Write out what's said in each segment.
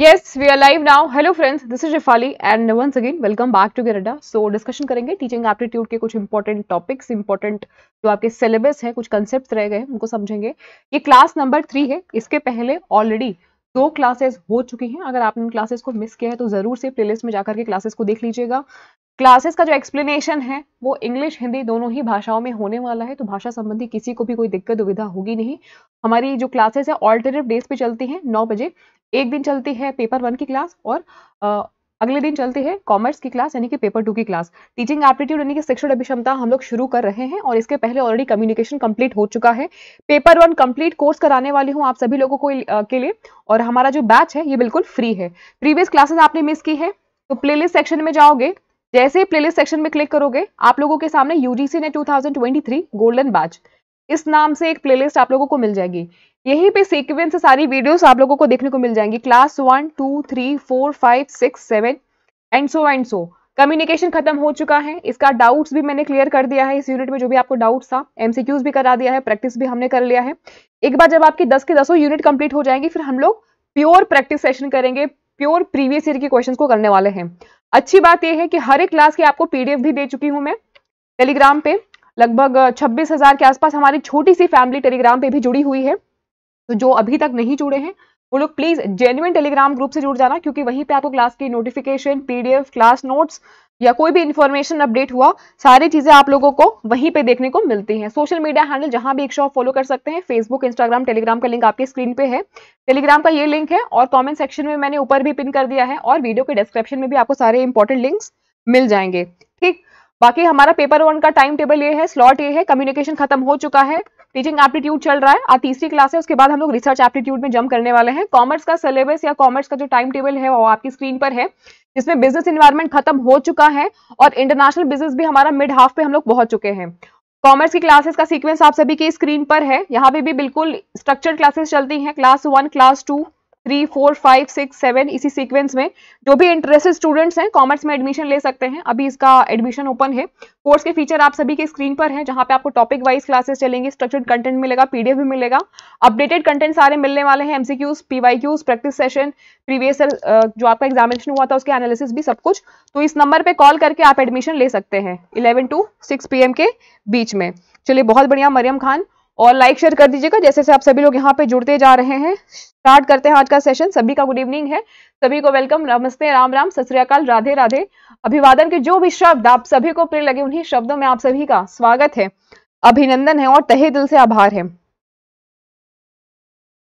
Yes, we are live now. Hello friends, this is Shefali and once again welcome back to Gerada. So discussion करेंगे teaching aptitude के कुछ important topics, important जो आपके syllabus है कुछ concepts रह गए हैं उनको समझेंगे ये class number थ्री है इसके पहले already दो क्लासेस हो चुकी हैं अगर आपने क्लासेस को मिस किया है तो ज़रूर से प्लेलिस्ट में जाकर के क्लासेस को देख लीजिएगा क्लासेस का जो एक्सप्लेनेशन है वो इंग्लिश हिंदी दोनों ही भाषाओं में होने वाला है तो भाषा संबंधी किसी को भी कोई दिक्कत दुविधा होगी नहीं हमारी जो क्लासेस है ऑल्टरनेट डेज पे चलती हैं नौ बजे एक दिन चलती है पेपर वन की क्लास और आ, अगले दिन चलती है कॉमर्स की क्लास यानी कि पेपर टू की क्लास टीचिंग एप्टीट्यूड यानी कि शिक्षण अभिषमता हम लोग शुरू कर रहे हैं और इसके पहले ऑलरेडी कम्युनिकेशन कंप्लीट हो चुका है पेपर वन कंप्लीट कोर्स कराने वाली हूँ आप सभी लोगों को के लिए और हमारा जो बैच है ये बिल्कुल फ्री है प्रीवियस क्लासेस आपने मिस की है तो प्लेलिस्ट सेक्शन में जाओगे जैसे ही प्लेलिस्ट सेक्शन में क्लिक करोगे आप लोगों के सामने यूजीसी ने 2023 गोल्डन बैच इस नाम से एक प्लेलिस्ट आप लोगों को मिल जाएगी यहीं पे सीक्वेंस सारी वीडियोस आप लोगों को देखने को मिल जाएंगी class one two three four five six seven and so and so communication खत्म हो चुका है इसका डाउट्स भी मैंने क्लियर कर दिया है इस यूनिट में जो भी आपको डाउट्स था एमसीक्यूज भी करा दिया है प्रैक्टिस भी हमने कर लिया है एक बार जब आपकी दस के दसों यूनिट कंप्लीट हो जाएंगी फिर हम लोग प्योर प्रैक्टिस सेशन करेंगे प्योर प्रीवियस ईयर के क्वेश्चन को करने वाले हैं अच्छी बात यह है कि हर एक क्लास की आपको पीडीएफ भी दे चुकी हूं मैं टेलीग्राम पे लगभग छब्बीस हजार के आसपास हमारी छोटी सी फैमिली टेलीग्राम पे भी जुड़ी हुई है तो जो अभी तक नहीं जुड़े हैं वो लोग प्लीज जेन्युन टेलीग्राम ग्रुप से जुड़ जाना क्योंकि वहीं पे आपको क्लास की नोटिफिकेशन पीडीएफ क्लास नोट्स या कोई भी इन्फॉर्मेशन अपडेट हुआ सारी चीजें आप लोगों को वहीं पे देखने को मिलती हैं सोशल मीडिया हैंडल जहां भी एक शॉप फॉलो कर सकते हैं फेसबुक इंस्टाग्राम टेलीग्राम का लिंक आपकी स्क्रीन पे है टेलीग्राम का ये लिंक है और कमेंट सेक्शन में मैंने ऊपर भी पिन कर दिया है और वीडियो के डिस्क्रिप्शन में भी आपको सारे इंपॉर्टेंट लिंक्स मिल जाएंगे बाकी हमारा पेपर वन का टाइम टेबल ये है स्लॉट ये है कम्युनिकेशन खत्म हो चुका है टीचिंग एप्टीट्यूड चल रहा है आज तीसरी क्लास है उसके बाद हम लोग रिसर्च एप्टीट्यूड में जम करने वाले हैं कॉमर्स का सिलेबस या कॉमर्स का जो टाइम टेबल है वो आपकी स्क्रीन पर है जिसमें बिजनेस इन्वायरमेंट खत्म हो चुका है और इंटरनेशनल बिजनेस भी हमारा मिड हाफ पे हम लोग पहुंच चुके हैं कॉमर्स की क्लासेस का सीक्वेंस आप सभी की स्क्रीन पर है यहाँ पे भी बिल्कुल स्ट्रक्चर्ड क्लासेस चलती हैं class one class two three four five six seven इसी सीक्वेंस में जो भी इंटरेस्टेड स्टूडेंट्स हैं कॉमर्स में एडमिशन ले सकते हैं अभी इसका एडमिशन ओपन है कोर्स के फीचर आप सभी के स्क्रीन पर है जहां पे आपको टॉपिक वाइज क्लासेस चलेंगे स्ट्रक्चर्ड कंटेंट मिलेगा पीडीएफ भी मिलेगा अपडेटेड कंटेंट सारे मिलने वाले हैं MCQs PYQs practice session previous जो आपका एग्जामिनेशन हुआ था उसके एनालिसिस भी सब कुछ तो इस नंबर पर कॉल करके आप एडमिशन ले सकते हैं इलेवन टू सिक्स के बीच में चलिए बहुत बढ़िया मरियम खान और लाइक शेयर कर दीजिएगा जैसे से आप सभी लोग यहाँ पे जुड़ते जा रहे हैं स्टार्ट करते हैं आज का सेशन सभी का गुड इवनिंग है सभी को वेलकम नमस्ते राम राम सत राधे राधे अभिवादन के जो भी शब्द आप सभी को प्रिय लगे उन्हीं शब्दों में आप सभी का स्वागत है अभिनंदन है और तहे दिल से आभार है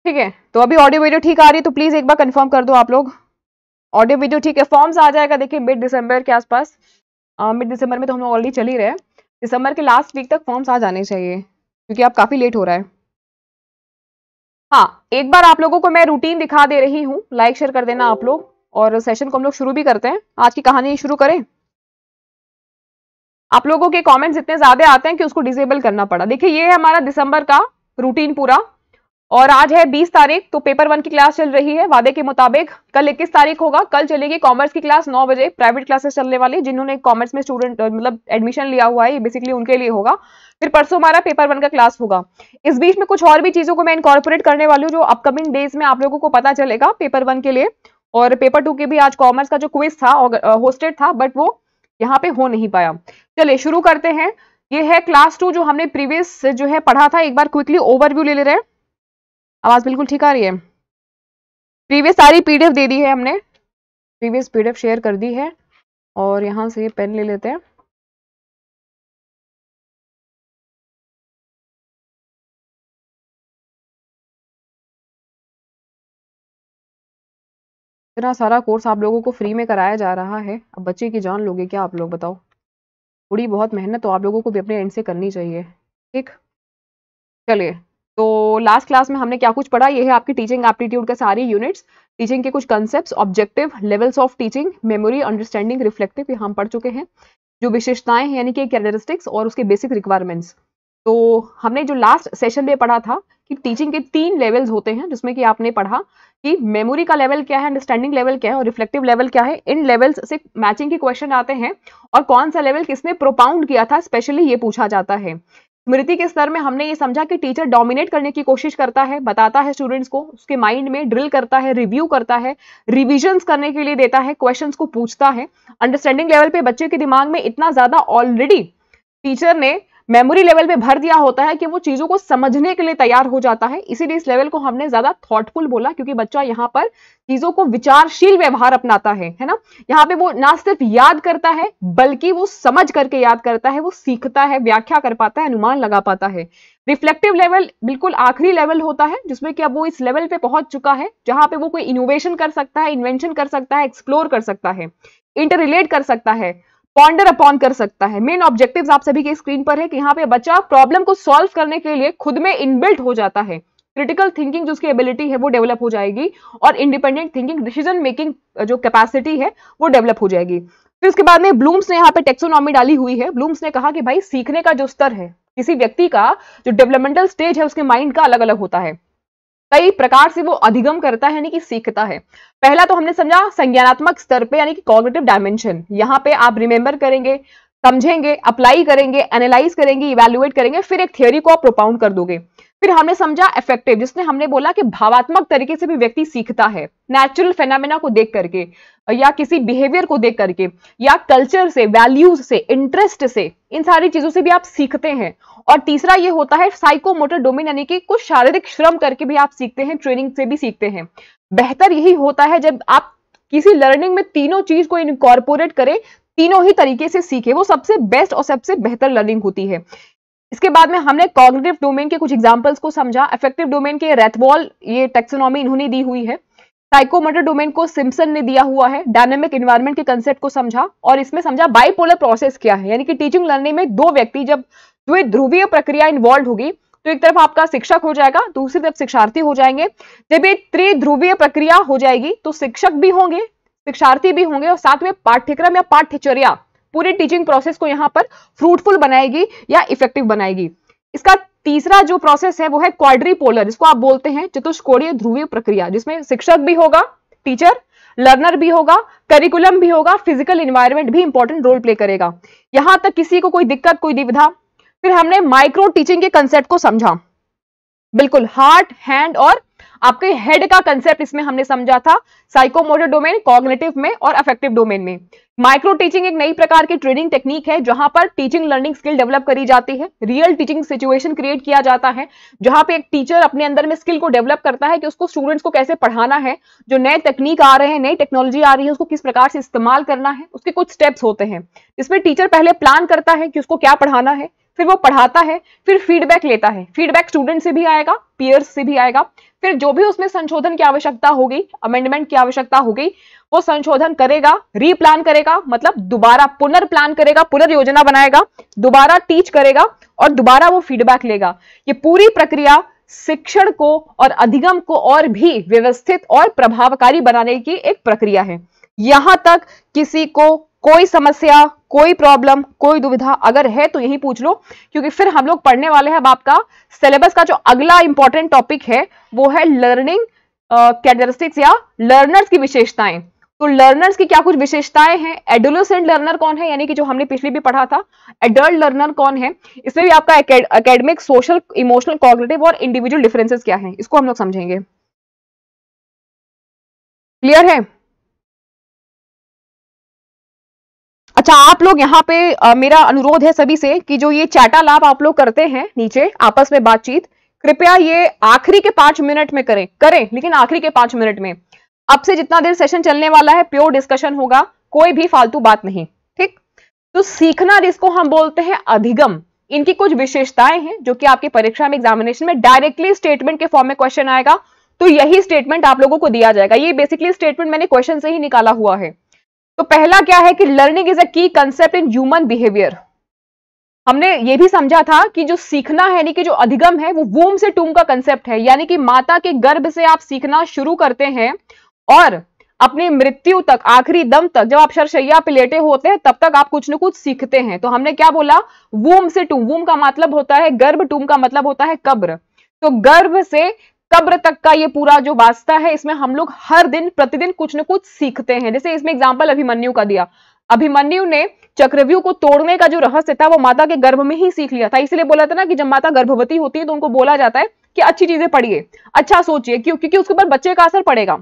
ठीक है तो अभी ऑडियो वीडियो ठीक आ रही है तो प्लीज एक बार कंफर्म कर दो आप लोग ऑडियो वीडियो ठीक है फॉर्म्स आ जाएगा देखिए मिड दिसंबर के आसपास मिड दिसंबर में तो हम लोग ऑलरेडी चल ही रहे दिसंबर के लास्ट वीक तक फॉर्म्स आ जाने चाहिए क्योंकि आप काफ़ी लेट हो रहा है हाँ एक बार आप लोगों को मैं रूटीन दिखा दे रही हूँ लाइक शेयर कर देना आप लोग और सेशन को हम लोग शुरू भी करते हैं आज की कहानी शुरू करें आप लोगों के कमेंट्स इतने ज़्यादा आते हैं कि उसको डिसेबल करना पड़ा देखिए ये है हमारा दिसंबर का रूटीन पूरा और आज है 20 तारीख तो पेपर वन की क्लास चल रही है वादे के मुताबिक कल 21 तारीख होगा कल चलेगी कॉमर्स की क्लास 9 बजे प्राइवेट क्लासेस चलने वाली जिन्होंने कॉमर्स में स्टूडेंट मतलब एडमिशन लिया हुआ है बेसिकली उनके लिए होगा फिर परसों हमारा पेपर वन का क्लास होगा इस बीच में कुछ और भी चीज़ों को मैं इनकॉर्पोरेट करने वाली हूँ जो अपकमिंग डेज में आप लोगों को पता चलेगा पेपर वन के लिए और पेपर टू के भी आज कॉमर्स का जो क्विज था होस्टेड था बट वो यहाँ पे हो नहीं पाया चलिए शुरू करते हैं ये है क्लास टू जो हमने प्रीवियस जो है पढ़ा था एक बार क्विकली ओवरव्यू ले ले रहे हैं आवाज़ बिल्कुल ठीक आ रही है प्रीवियस सारी पीडीएफ दे दी है हमने प्रीवियस पीडीएफ शेयर कर दी है और यहाँ से ये पेन ले लेते हैं इतना सारा कोर्स आप लोगों को फ्री में कराया जा रहा है अब बच्चे की जान लोगे क्या आप लोग बताओ थोड़ी बहुत मेहनत तो आप लोगों को भी अपने एंड से करनी चाहिए ठीक चलिए तो लास्ट क्लास में हमने क्या कुछ पढ़ा ये है आपकी टीचिंग एप्टीट्यूड के सारी यूनिट्स टीचिंग के कुछ concept objective levels of teaching memory understanding reflective ये हम पढ़ चुके हैं जो विशेषताएं हैं यानी कि कैरेक्टरिस्टिक्स और उसके बेसिक रिक्वायरमेंट्स तो हमने जो लास्ट सेशन में पढ़ा था कि टीचिंग के तीन लेवल्स होते हैं जिसमें कि आपने पढ़ा कि मेमोरी का लेवल क्या है अंडरस्टैंडिंग लेवल क्या है और रिफ्लेक्टिव लेवल क्या है इन लेवल्स से मैचिंग के क्वेश्चन आते हैं और कौन सा लेवल किसने प्रोपाउंड किया था स्पेशली ये पूछा जाता है स्मृति के स्तर में हमने ये समझा कि टीचर डोमिनेट करने की कोशिश करता है बताता है स्टूडेंट्स को उसके माइंड में ड्रिल करता है रिव्यू करता है रिविजन्स करने के लिए देता है क्वेश्चंस को पूछता है अंडरस्टैंडिंग लेवल पे बच्चे के दिमाग में इतना ज़्यादा ऑलरेडी टीचर ने मेमोरी लेवल पे भर दिया होता है कि वो चीजों को समझने के लिए तैयार हो जाता है इसीलिए इस लेवल को हमने ज्यादा थॉटफुल बोला क्योंकि बच्चा यहाँ पर चीजों को विचारशील व्यवहार अपनाता है है ना यहाँ पे वो ना सिर्फ याद करता है बल्कि वो समझ करके याद करता है वो सीखता है व्याख्या कर पाता है अनुमान लगा पाता है रिफ्लेक्टिव लेवल बिल्कुल आखिरी लेवल होता है जिसमें कि अब वो इस लेवल पे पहुंच चुका है जहां पे वो कोई इनोवेशन कर सकता है इन्वेंशन कर सकता है एक्सप्लोर कर सकता है इंटररिलेट कर सकता है पॉन्डर अपॉन कर सकता है मेन ऑब्जेक्टिव आप सभी के स्क्रीन पर है कि यहाँ पे बच्चा प्रॉब्लम को सॉल्व करने के लिए खुद में इनबिल्ट हो जाता है क्रिटिकल थिंकिंग जो उसकी एबिलिटी है वो डेवलप हो जाएगी और इंडिपेंडेंट थिंकिंग डिसीजन मेकिंग जो कैपेसिटी है वो डेवलप हो जाएगी फिर उसके बाद में ब्लूम्स ने यहाँ पे टेक्सोनॉमी डाली हुई है ब्लूम्स ने कहा कि भाई सीखने का जो स्तर है किसी व्यक्ति का जो डेवलपमेंटल स्टेज है उसके माइंड का अलग अलग होता है कई प्रकार से वो अधिगम करता है यानी कि सीखता है पहला तो हमने समझा संज्ञानात्मक स्तर पे यानी कि कॉग्निटिव डायमेंशन यहाँ पे आप रिमेंबर करेंगे समझेंगे अप्लाई करेंगे एनालाइज करेंगे इवेल्युएट करेंगे फिर एक थियोरी को आप प्रोपाउंड कर दोगे फिर हमने समझा इफेक्टिव जिसने हमने बोला कि भावात्मक तरीके से भी व्यक्ति सीखता है नेचुरल फेनामिना को देख करके या किसी बिहेवियर को देख करके या कल्चर से वैल्यूज से इंटरेस्ट से इन सारी चीजों से भी आप सीखते हैं और तीसरा ये होता है साइकोमोटर डोमेन यानी कि कुछ शारीरिक श्रम करके भी आप सीखते हैं ट्रेनिंग से भी सीखते हैं बेहतर यही होता है जब आप किसी लर्निंग में तीनों चीज को इनकॉर्पोरेट करें तीनों ही तरीके से सीखे वो सबसे बेस्ट और सबसे बेहतर लर्निंग होती है इसके बाद में हमने कॉग्नेटिव डोमेन के कुछ एग्जांपल्स को समझा इफेक्टिव डोमेन के रेथवॉल ये टेक्सोनॉमी इन्होंने दी हुई है साइकोमोटर डोमेन को सिम्सन ने दिया हुआ है डायनेमिक इन्वायरमेंट के कंसेप्ट को समझा और इसमें समझा बाइपोलर प्रोसेस क्या है यानी कि टीचिंग लर्निंग में दो व्यक्ति जब जो ये ध्रुवीय प्रक्रिया इन्वॉल्व होगी तो एक तरफ आपका शिक्षक हो जाएगा दूसरी तरफ शिक्षार्थी हो जाएंगे जब ये त्रिध्रुवीय प्रक्रिया हो जाएगी तो शिक्षक भी होंगे शिक्षार्थी भी होंगे और साथ में पाठ्यक्रम या पाठ्यचर्या पूरी टीचिंग प्रोसेस को यहाँ पर फ्रूटफुल बनाएगी या इफेक्टिव बनाएगी इसका तीसरा जो प्रोसेस है वो है क्वाड्रीपोलर जिसको आप बोलते हैं चतुष्कोणीय ध्रुवीय प्रक्रिया जिसमें शिक्षक भी होगा टीचर लर्नर भी होगा करिकुलम भी होगा फिजिकल इन्वायरमेंट भी इंपॉर्टेंट रोल प्ले करेगा यहां तक किसी को कोई दिक्कत कोई दुविधा फिर हमने माइक्रो टीचिंग के कंसेप्ट को समझा बिल्कुल हार्ट हैंड और आपके हेड का कंसेप्ट इसमें हमने समझा था साइकोमोटर डोमेन कॉग्नेटिव में और अफेक्टिव डोमेन में माइक्रो टीचिंग एक नई प्रकार की ट्रेनिंग टेक्निक है जहां पर टीचिंग लर्निंग स्किल डेवलप करी जाती है रियल टीचिंग सिचुएशन क्रिएट किया जाता है जहां पे एक टीचर अपने अंदर में स्किल को डेवलप करता है कि उसको स्टूडेंट्स को कैसे पढ़ाना है जो नए तकनीक आ रहे हैं नई टेक्नोलॉजी आ रही है उसको किस प्रकार से इस्तेमाल करना है उसके कुछ स्टेप्स होते हैं इसमें टीचर पहले प्लान करता है कि उसको क्या पढ़ाना है फिर वो पढ़ाता है फिर फीडबैक लेता है फीडबैक स्टूडेंट से भी आएगा पीयर्स से भी आएगा फिर जो भी उसमें संशोधन की आवश्यकता हो गई अमेंडमेंट की आवश्यकता हो गई वो संशोधन करेगा रीप्लान करेगा मतलब दोबारा पुनर्प्लान करेगा पुनर्योजना बनाएगा दोबारा टीच करेगा और दोबारा वो फीडबैक लेगा ये पूरी प्रक्रिया शिक्षण को और अधिगम को और भी व्यवस्थित और प्रभावकारी बनाने की एक प्रक्रिया है यहां तक किसी को कोई समस्या कोई प्रॉब्लम कोई दुविधा अगर है तो यही पूछ लो क्योंकि फिर हम लोग पढ़ने वाले हैं अब आपका सिलेबस का जो अगला इंपॉर्टेंट टॉपिक है वो है लर्निंग कैरेक्टरिस्टिक्स या लर्नर्स की विशेषताएं तो लर्नर्स की क्या कुछ विशेषताएं हैं एडोलोसेंट लर्नर कौन है यानी कि जो हमने पिछले भी पढ़ा था एडल्ट लर्नर कौन है इसमें भी आपका एकेडमिक सोशल इमोशनल कॉग्रेटिव और इंडिविजुअल डिफरेंसेस क्या है इसको हम लोग समझेंगे क्लियर है अच्छा आप लोग यहाँ पे आ, मेरा अनुरोध है सभी से कि जो ये चैटा लाभ आप लोग करते हैं नीचे आपस में बातचीत कृपया ये आखिरी के पांच मिनट में करें करें लेकिन आखिरी के पांच मिनट में अब से जितना देर सेशन चलने वाला है प्योर डिस्कशन होगा कोई भी फालतू बात नहीं ठीक तो सीखना जिसको हम बोलते हैं अधिगम इनकी कुछ विशेषताएं हैं जो कि आपकी परीक्षा में एग्जामिनेशन में डायरेक्टली स्टेटमेंट के फॉर्म में क्वेश्चन आएगा तो यही स्टेटमेंट आप लोगों को दिया जाएगा ये बेसिकली स्टेटमेंट मैंने क्वेश्चन से ही निकाला हुआ है तो पहला क्या है कि लर्निंग इज अ की कंसेप्ट इन ह्यूमन बिहेवियर हमने ये भी समझा था कि जो सीखना है यानी कि जो अधिगम है वो वूम से टूम का कंसेप्ट है यानी कि माता के गर्भ से आप सीखना शुरू करते हैं और अपनी मृत्यु तक आखिरी दम तक जब आप शरशैया पे लेटे होते हैं तब तक आप कुछ ना कुछ सीखते हैं तो हमने क्या बोला वूम से टूम वूम का मतलब होता है गर्भ टूम का मतलब होता है कब्र तो गर्भ से कब्र तक का ये पूरा जो वास्ता है इसमें हम लोग हर दिन प्रतिदिन कुछ ना कुछ सीखते हैं जैसे इसमें एग्जाम्पल अभिमन्यु का दिया अभिमन्यु ने चक्रव्यूह को तोड़ने का जो रहस्य था वो माता के गर्भ में ही सीख लिया था इसलिए बोला था ना कि जब माता गर्भवती होती है तो उनको बोला जाता है कि अच्छी चीजें पढ़िए अच्छा सोचिए क्यों क्योंकि उसके ऊपर बच्चे का असर पड़ेगा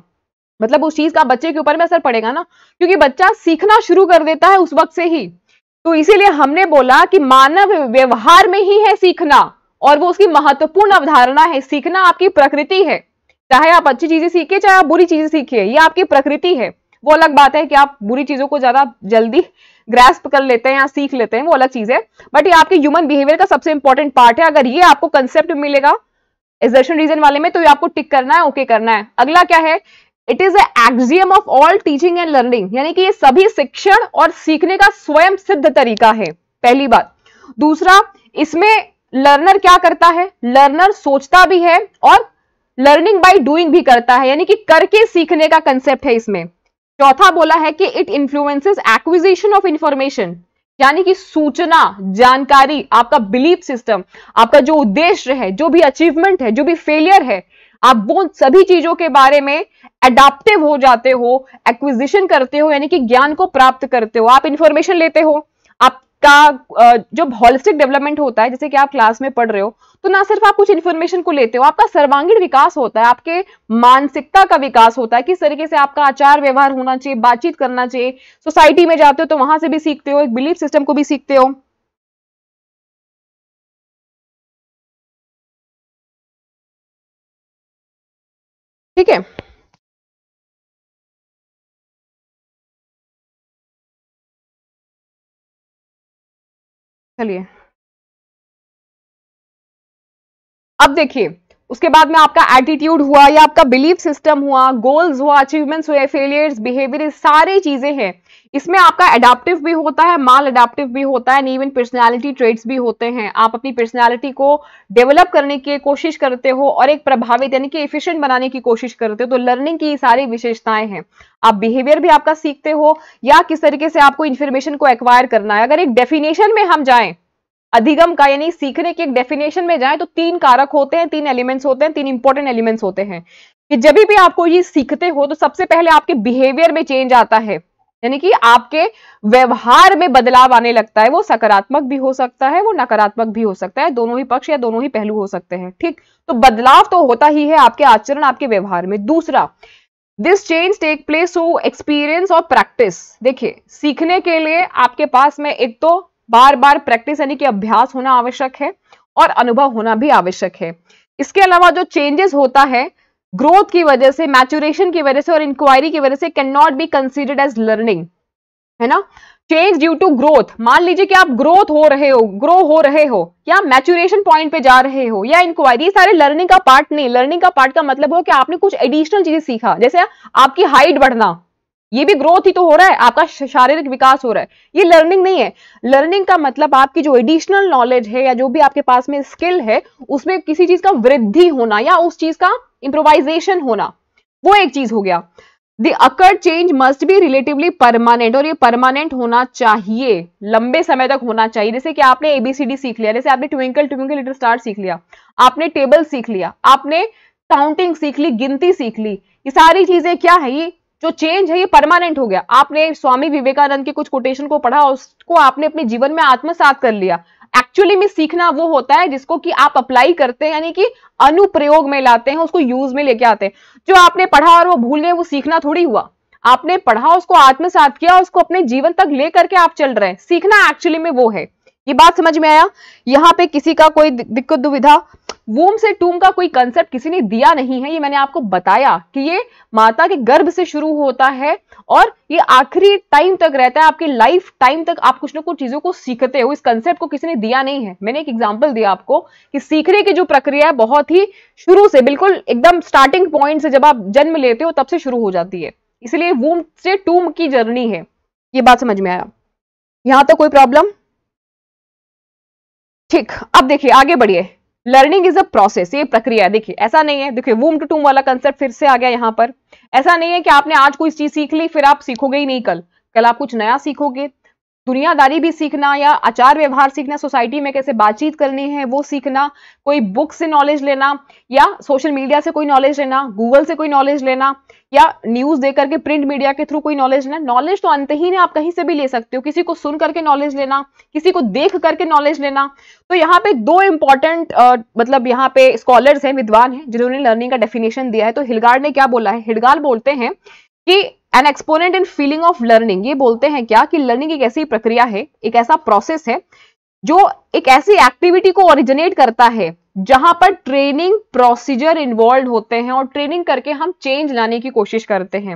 मतलब उस चीज का बच्चे के ऊपर में असर पड़ेगा ना क्योंकि बच्चा सीखना शुरू कर देता है उस वक्त से ही तो इसीलिए हमने बोला कि मानव व्यवहार में ही है सीखना और वो उसकी महत्वपूर्ण अवधारणा है सीखना आपकी प्रकृति है चाहे आप अच्छी चीजें सीखिए चाहे आप बुरी चीजें सीखिए ये आपकी प्रकृति है वो अलग बात है कि आप बुरी चीजों को ज्यादा जल्दी ग्रेस्प कर लेते हैं या सीख लेते हैं वो अलग चीज है बट ये आपके ह्यूमन बिहेवियर का सबसे इंपॉर्टेंट पार्ट है अगर ये आपको कंसेप्ट मिलेगा एजर्शन रीजन वाले में तो ये आपको टिक करना है ओके okay करना है अगला क्या है it is axiom of all teaching and learning यानी कि ये सभी शिक्षण और सीखने का स्वयं सिद्ध तरीका है पहली बात दूसरा इसमें लर्नर क्या करता है लर्नर सोचता भी है और लर्निंग बाई डूइंग भी करता है यानी कि करके सीखने का कंसेप्ट है इसमें चौथा बोला है कि it influences acquisition of information यानी कि सूचना जानकारी आपका बिलीफ सिस्टम आपका जो उद्देश्य है जो भी अचीवमेंट है जो भी फेलियर है आप वो सभी चीजों के बारे में एडाप्टिव हो जाते हो एक्विजिशन करते हो यानी कि ज्ञान को प्राप्त करते हो आप इंफॉर्मेशन लेते हो का जो हॉलिस्टिक डेवलपमेंट होता है जैसे कि आप क्लास में पढ़ रहे हो तो ना सिर्फ आप कुछ इन्फॉर्मेशन को लेते हो आपका सर्वांगीण विकास होता है आपके मानसिकता का विकास होता है किस तरीके से आपका आचार व्यवहार होना चाहिए बातचीत करना चाहिए सोसाइटी में जाते हो तो वहां से भी सीखते हो एक बिलीफ सिस्टम को भी सीखते हो ठीक है चलिए अब देखिए उसके बाद में आपका एटीट्यूड हुआ या आपका बिलीफ सिस्टम हुआ गोल्स हुआ अचीवमेंट्स हुए फेलियर्स बिहेवियर सारी चीजें हैं इसमें आपका एडाप्टिव भी होता है माल अडाप्टिव भी होता है एंड इवन पर्सनैलिटी ट्रेड्स भी होते हैं आप अपनी पर्सनैलिटी को डेवलप करने की कोशिश करते हो और एक प्रभावित यानी कि एफिशिएंट बनाने की कोशिश करते हो तो लर्निंग की सारी विशेषताएं हैं आप बिहेवियर भी आपका सीखते हो या किस तरीके से आपको इन्फॉर्मेशन को एक्वायर करना है अगर एक डेफिनेशन में हम जाएं अधिगम का यानी सीखने की एक डेफिनेशन में जाए तो तीन कारक होते हैं तीन एलिमेंट्स होते हैं तीन इंपॉर्टेंट एलिमेंट्स होते हैं कि जब भी आपको ये सीखते हो तो सबसे पहले आपके बिहेवियर में चेंज आता है यानी कि आपके व्यवहार में बदलाव आने लगता है वो सकारात्मक भी हो सकता है वो नकारात्मक भी हो सकता है दोनों ही पक्ष या दोनों ही पहलू हो सकते हैं ठीक तो बदलाव तो होता ही है आपके आचरण आपके व्यवहार में दूसरा this change take place to experience और प्रैक्टिस देखिए सीखने के लिए आपके पास में एक तो बार बार प्रैक्टिस यानी कि अभ्यास होना आवश्यक है और अनुभव होना भी आवश्यक है इसके अलावा जो चेंजेस होता है ग्रोथ की वजह से मैचुरेशन की वजह से और इंक्वायरी की वजह से can not be considered as learning है ना चेंज ड्यू टू ग्रोथ मान लीजिए कि आप ग्रोथ हो रहे हो ग्रो हो रहे हो या मैच्यूरेशन पॉइंट पे जा रहे हो या इंक्वायरी सारे लर्निंग का पार्ट नहीं लर्निंग का पार्ट का मतलब हो कि आपने कुछ एडिशनल चीजें सीखा जैसे आपकी हाइट बढ़ना ये भी ग्रोथ ही तो हो रहा है आपका शारीरिक विकास हो रहा है ये लर्निंग नहीं है लर्निंग का मतलब आपकी जो एडिशनल नॉलेज है या जो भी आपके पास में स्किल है उसमें किसी चीज का वृद्धि होना या उस चीज का इंप्रोवाइजेशन होना वो एक चीज हो गया the occur change must be relatively permanent और ये परमानेंट होना चाहिए लंबे समय तक होना चाहिए जैसे कि आपने एबीसीडी सीख लिया जैसे आपने ट्विंकल ट्विंकल लिटल स्टार सीख लिया आपने टेबल सीख लिया आपने काउंटिंग सीख ली गिनती सीख ली ये सारी चीजें क्या है ये जो चेंज है ये परमानेंट हो गया आपने स्वामी विवेकानंद के कुछ कोटेशन को पढ़ा और उसको आपने अपने जीवन में आत्मसात कर लिया एक्चुअली में सीखना वो होता है जिसको कि आप अप्लाई करते हैं यानी कि अनुप्रयोग में लाते हैं उसको यूज में लेके आते हैं जो आपने पढ़ा और वो भूल गए वो सीखना थोड़ी हुआ आपने पढ़ा उसको आत्मसात किया उसको अपने जीवन तक ले करके आप चल रहे हैं सीखना एक्चुअली में वो है ये बात समझ में आया यहाँ पे किसी का कोई दिक्कत दुविधा वोम से टूम का कोई कंसेप्ट किसी ने दिया नहीं है ये मैंने आपको बताया कि ये माता के गर्भ से शुरू होता है और ये आखिरी टाइम तक रहता है आपके लाइफ टाइम तक आप कुछ ना कुछ चीजों को सीखते हो इस कंसेप्ट को किसी ने दिया नहीं है मैंने एक एग्जाम्पल दिया आपको कि सीखने की जो प्रक्रिया है बहुत ही शुरू से बिल्कुल एकदम स्टार्टिंग पॉइंट से जब आप जन्म लेते हो तब से शुरू हो जाती है इसलिए वूम से टूम की जर्नी है ये बात समझ में आया तक तो कोई प्रॉब्लम ठीक अब देखिए आगे बढ़िए लर्निंग इज अ प्रोसेस ये प्रक्रिया है देखिए ऐसा नहीं है देखिए वूम टू टूम वाला कंसेप्ट फिर से आ गया यहाँ पर ऐसा नहीं है कि आपने आज कोई चीज सीख ली फिर आप सीखोगे ही नहीं कल कल आप कुछ नया सीखोगे दुनियादारी भी सीखना या आचार व्यवहार सीखना सोसाइटी में कैसे बातचीत करनी है वो सीखना कोई बुक से नॉलेज लेना या सोशल मीडिया से कोई नॉलेज लेना गूगल से कोई नॉलेज लेना या न्यूज दे करके प्रिंट मीडिया के थ्रू कोई नॉलेज लेना नॉलेज तो अंतहीन है आप कहीं से भी ले सकते हो किसी को सुन करके नॉलेज लेना किसी को देख करके नॉलेज लेना तो यहाँ पे दो इंपॉर्टेंट मतलब यहाँ पे स्कॉलर्स हैं विद्वान हैं जिन्होंने लर्निंग का डेफिनेशन दिया है तो हिलगार ने क्या बोला है हिडगार बोलते हैं कि an exponent in feeling of learning ये बोलते हैं क्या कि लर्निंग एक ऐसी प्रक्रिया है एक ऐसा प्रोसेस है जो एक ऐसी एक्टिविटी को ओरिजिनेट करता है जहां पर ट्रेनिंग प्रोसीजर इन्वॉल्व होते हैं और ट्रेनिंग करके हम चेंज लाने की कोशिश करते हैं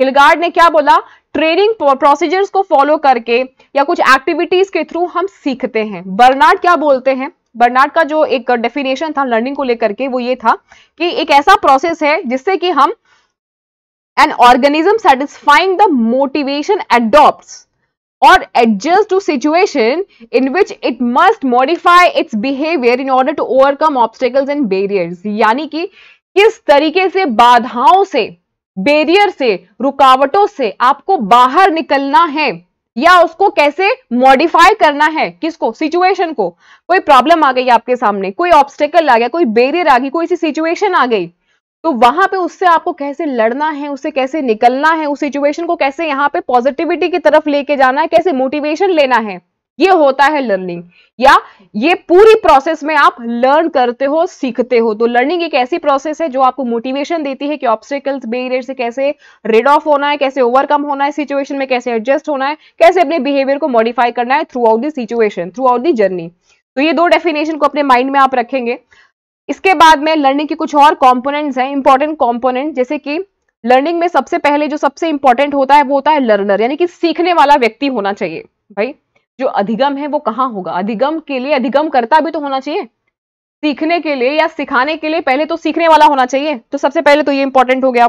हिलगार्ड ने क्या बोला ट्रेनिंग प्रोसीजर्स को फॉलो करके या कुछ एक्टिविटीज के थ्रू हम सीखते हैं बर्नार्ड क्या बोलते हैं बर्नार्ड का जो एक डेफिनेशन था लर्निंग को लेकर के वो ये था कि एक ऐसा प्रोसेस है जिससे कि हम an organism satisfying the motivation adopts or adjusts to situation in which it must modify its behavior in order to overcome obstacles and barriers यानी कि किस तरीके से बाधाओं से बेरियर से रुकावटों से आपको बाहर निकलना है या उसको कैसे मॉडिफाई करना है किसको सिचुएशन को कोई प्रॉब्लम आ गई आपके सामने कोई ऑब्स्टेकल आ गया कोई बेरियर आ गई कोई सी सिचुएशन आ गई तो वहां पे उससे आपको कैसे लड़ना है उससे कैसे निकलना है उस सिचुएशन को कैसे यहाँ पे पॉजिटिविटी की तरफ लेके जाना है कैसे मोटिवेशन लेना है ये होता है लर्निंग या ये पूरी प्रोसेस में आप लर्न करते हो सीखते हो तो लर्निंग एक ऐसी प्रोसेस है जो आपको मोटिवेशन देती है कि ऑब्स्टिकल्स बेरियर से कैसे रेड ऑफ होना है कैसे ओवरकम होना है सिचुएशन में कैसे एडजस्ट होना है कैसे अपने बिहेवियर को मॉडिफाई करना है throughout the situation throughout the journey तो ये दो डेफिनेशन को अपने माइंड में आप रखेंगे इसके बाद में लर्निंग के कुछ और कॉम्पोनेंट्स हैं इंपॉर्टेंट कॉम्पोनेंट जैसे कि लर्निंग में सबसे पहले जो सबसे इंपॉर्टेंट होता है वो होता है लर्नर यानी कि सीखने वाला व्यक्ति होना चाहिए भाई जो अधिगम है वो कहाँ होगा अधिगम के लिए अधिगम करता भी तो होना चाहिए सीखने के लिए या सिखाने के लिए पहले तो सीखने वाला होना चाहिए तो सबसे पहले तो ये इंपॉर्टेंट हो गया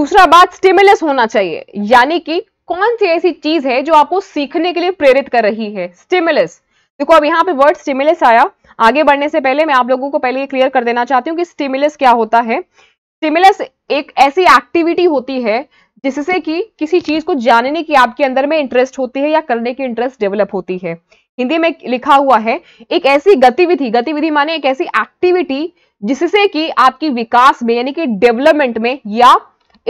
दूसरा बात स्टिमुलस होना चाहिए यानी कि कौन सी ऐसी चीज है जो आपको सीखने के लिए प्रेरित कर रही है स्टिमुलस देखो अब यहाँ पे वर्ड स्टिमुलस आया आगे बढ़ने से पहले मैं आप लोगों को पहले ये क्लियर कर देना चाहती हूँ कि स्टिमुलस क्या होता है स्टिमुलस एक ऐसी एक्टिविटी होती है जिससे कि किसी चीज को जानने की आपके अंदर में इंटरेस्ट होती है या करने की इंटरेस्ट डेवलप होती है हिंदी में लिखा हुआ है एक ऐसी गतिविधि गतिविधि माने एक ऐसी एक्टिविटी जिससे कि आपकी विकास में यानी कि डेवलपमेंट में या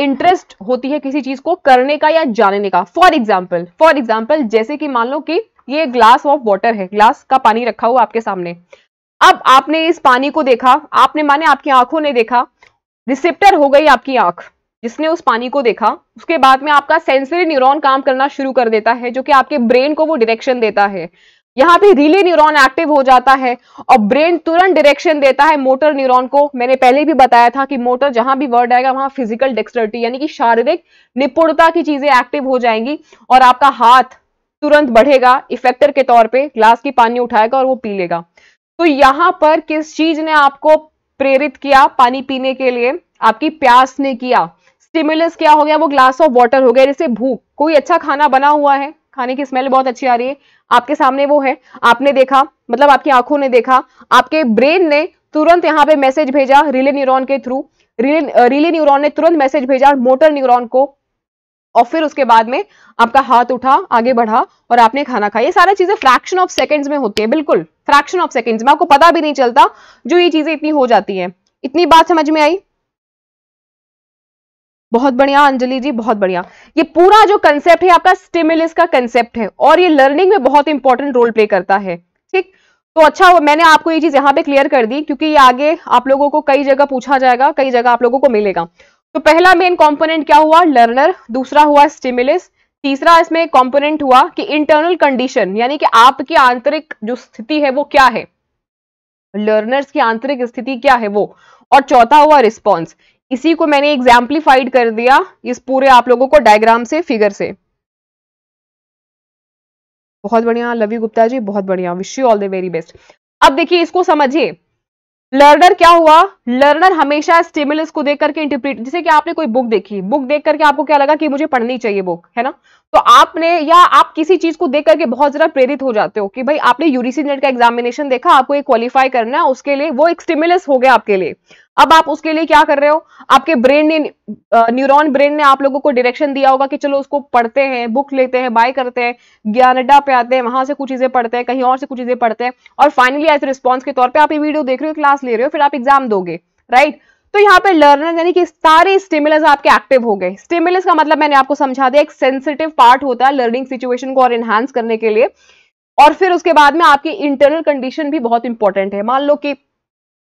इंटरेस्ट होती है किसी चीज को करने का या जानने का फॉर एग्जाम्पल फॉर एग्जाम्पल जैसे कि मान लो कि ये ग्लास ऑफ वाटर है ग्लास का पानी रखा हुआ आपके सामने अब आपने इस पानी को देखा आपने माने आपकी आंखों ने देखा रिसिप्टर हो गई आपकी आंख जिसने उस पानी को देखा उसके बाद में आपका सेंसरी न्यूरॉन काम करना शुरू कर देता है जो कि आपके ब्रेन को वो डायरेक्शन देता है यहाँ पे रिले न्यूरॉन एक्टिव हो जाता है और ब्रेन तुरंत डायरेक्शन देता है मोटर न्यूरॉन को मैंने पहले भी बताया था कि मोटर जहां भी वर्ड आएगा वहां फिजिकल डेक्सटर्टी यानी कि शारीरिक निपुणता की चीजें एक्टिव हो जाएंगी और आपका हाथ तुरंत बढ़ेगा इफेक्टर के तौर पे ग्लास की पानी उठाएगा और वो पी लेगा तो यहाँ पर किस चीज ने आपको प्रेरित किया पानी पीने के लिए आपकी प्यास ने किया स्टिमुलस क्या हो गया वो ग्लास ऑफ वाटर हो गया जैसे भूख कोई अच्छा खाना बना हुआ है खाने की स्मेल बहुत अच्छी आ रही है आपके सामने वो है आपने देखा मतलब आपकी आंखों ने देखा आपके ब्रेन ने तुरंत यहाँ पे मैसेज भेजा रिले न्यूरॉन के थ्रू रिले रिले न्यूरॉन ने तुरंत मैसेज भेजा मोटर न्यूरॉन को और फिर उसके बाद में आपका हाथ उठा आगे बढ़ा और आपने खाना खाया ये सारी चीजें फ्रैक्शन ऑफ सेकंड्स में होती है बिल्कुल फ्रैक्शन ऑफ सेकंड्स में आपको पता भी नहीं चलता जो ये चीजें इतनी हो जाती हैं इतनी बात समझ में आई बहुत बढ़िया अंजलि जी बहुत बढ़िया ये पूरा जो कंसेप्ट है आपका स्टिमुलस का कंसेप्ट है और ये लर्निंग में बहुत इंपॉर्टेंट रोल प्ले करता है ठीक तो अच्छा मैंने आपको ये चीज यहाँ पे क्लियर कर दी क्योंकि ये आगे आप लोगों को कई जगह पूछा जाएगा कई जगह आप लोगों को मिलेगा तो पहला मेन कंपोनेंट क्या हुआ लर्नर दूसरा हुआ स्टिमुलस तीसरा इसमें कंपोनेंट हुआ कि इंटरनल कंडीशन यानी कि आपकी आंतरिक जो स्थिति है वो क्या है लर्नर्स की आंतरिक स्थिति क्या है वो और चौथा हुआ रिस्पॉन्स इसी को मैंने एग्जाम्पलीफाइड कर दिया इस पूरे आप लोगों को डायग्राम से फिगर से बहुत बढ़िया लवी गुप्ता जी बहुत बढ़िया wish you all the very best अब देखिए इसको समझिए लर्नर क्या हुआ लर्नर हमेशा स्टिमुलस को देख करके इंटरप्रिट जैसे कि आपने कोई बुक देखी बुक देख करके आपको क्या लगा कि मुझे पढ़नी चाहिए बुक है ना तो आपने या आप किसी चीज को देख करके बहुत ज्यादा प्रेरित हो जाते हो कि भाई आपने यूरीसी नेट का एग्जामिनेशन देखा आपको ये क्वालिफाई करना है उसके लिए वो एक स्टिमुलस हो गया आपके लिए अब आप उसके लिए क्या कर रहे हो आपके ब्रेन ने न्यूरॉन ब्रेन ने आप लोगों को डायरेक्शन दिया होगा कि चलो उसको पढ़ते हैं बुक लेते हैं बाय करते हैं ज्ञान अड्डा पे आते हैं वहां से कुछ चीजें पढ़ते हैं कहीं और से कुछ चीजें पढ़ते हैं और फाइनली एज रिस्पॉन्स के तौर पर आप ये वीडियो देख रहे हो क्लास ले रहे हो फिर आप एग्जाम दोगे राइट right? तो यहाँ पे लर्नर यानी कि सारे स्टिमुलस आपके एक्टिव हो गए स्टिमुलस का मतलब मैंने आपको समझा दिया एक सेंसिटिव पार्ट होता है लर्निंग सिचुएशन को और एनहांस करने के लिए और फिर उसके बाद में आपकी इंटरनल कंडीशन भी बहुत इंपॉर्टेंट है मान लो कि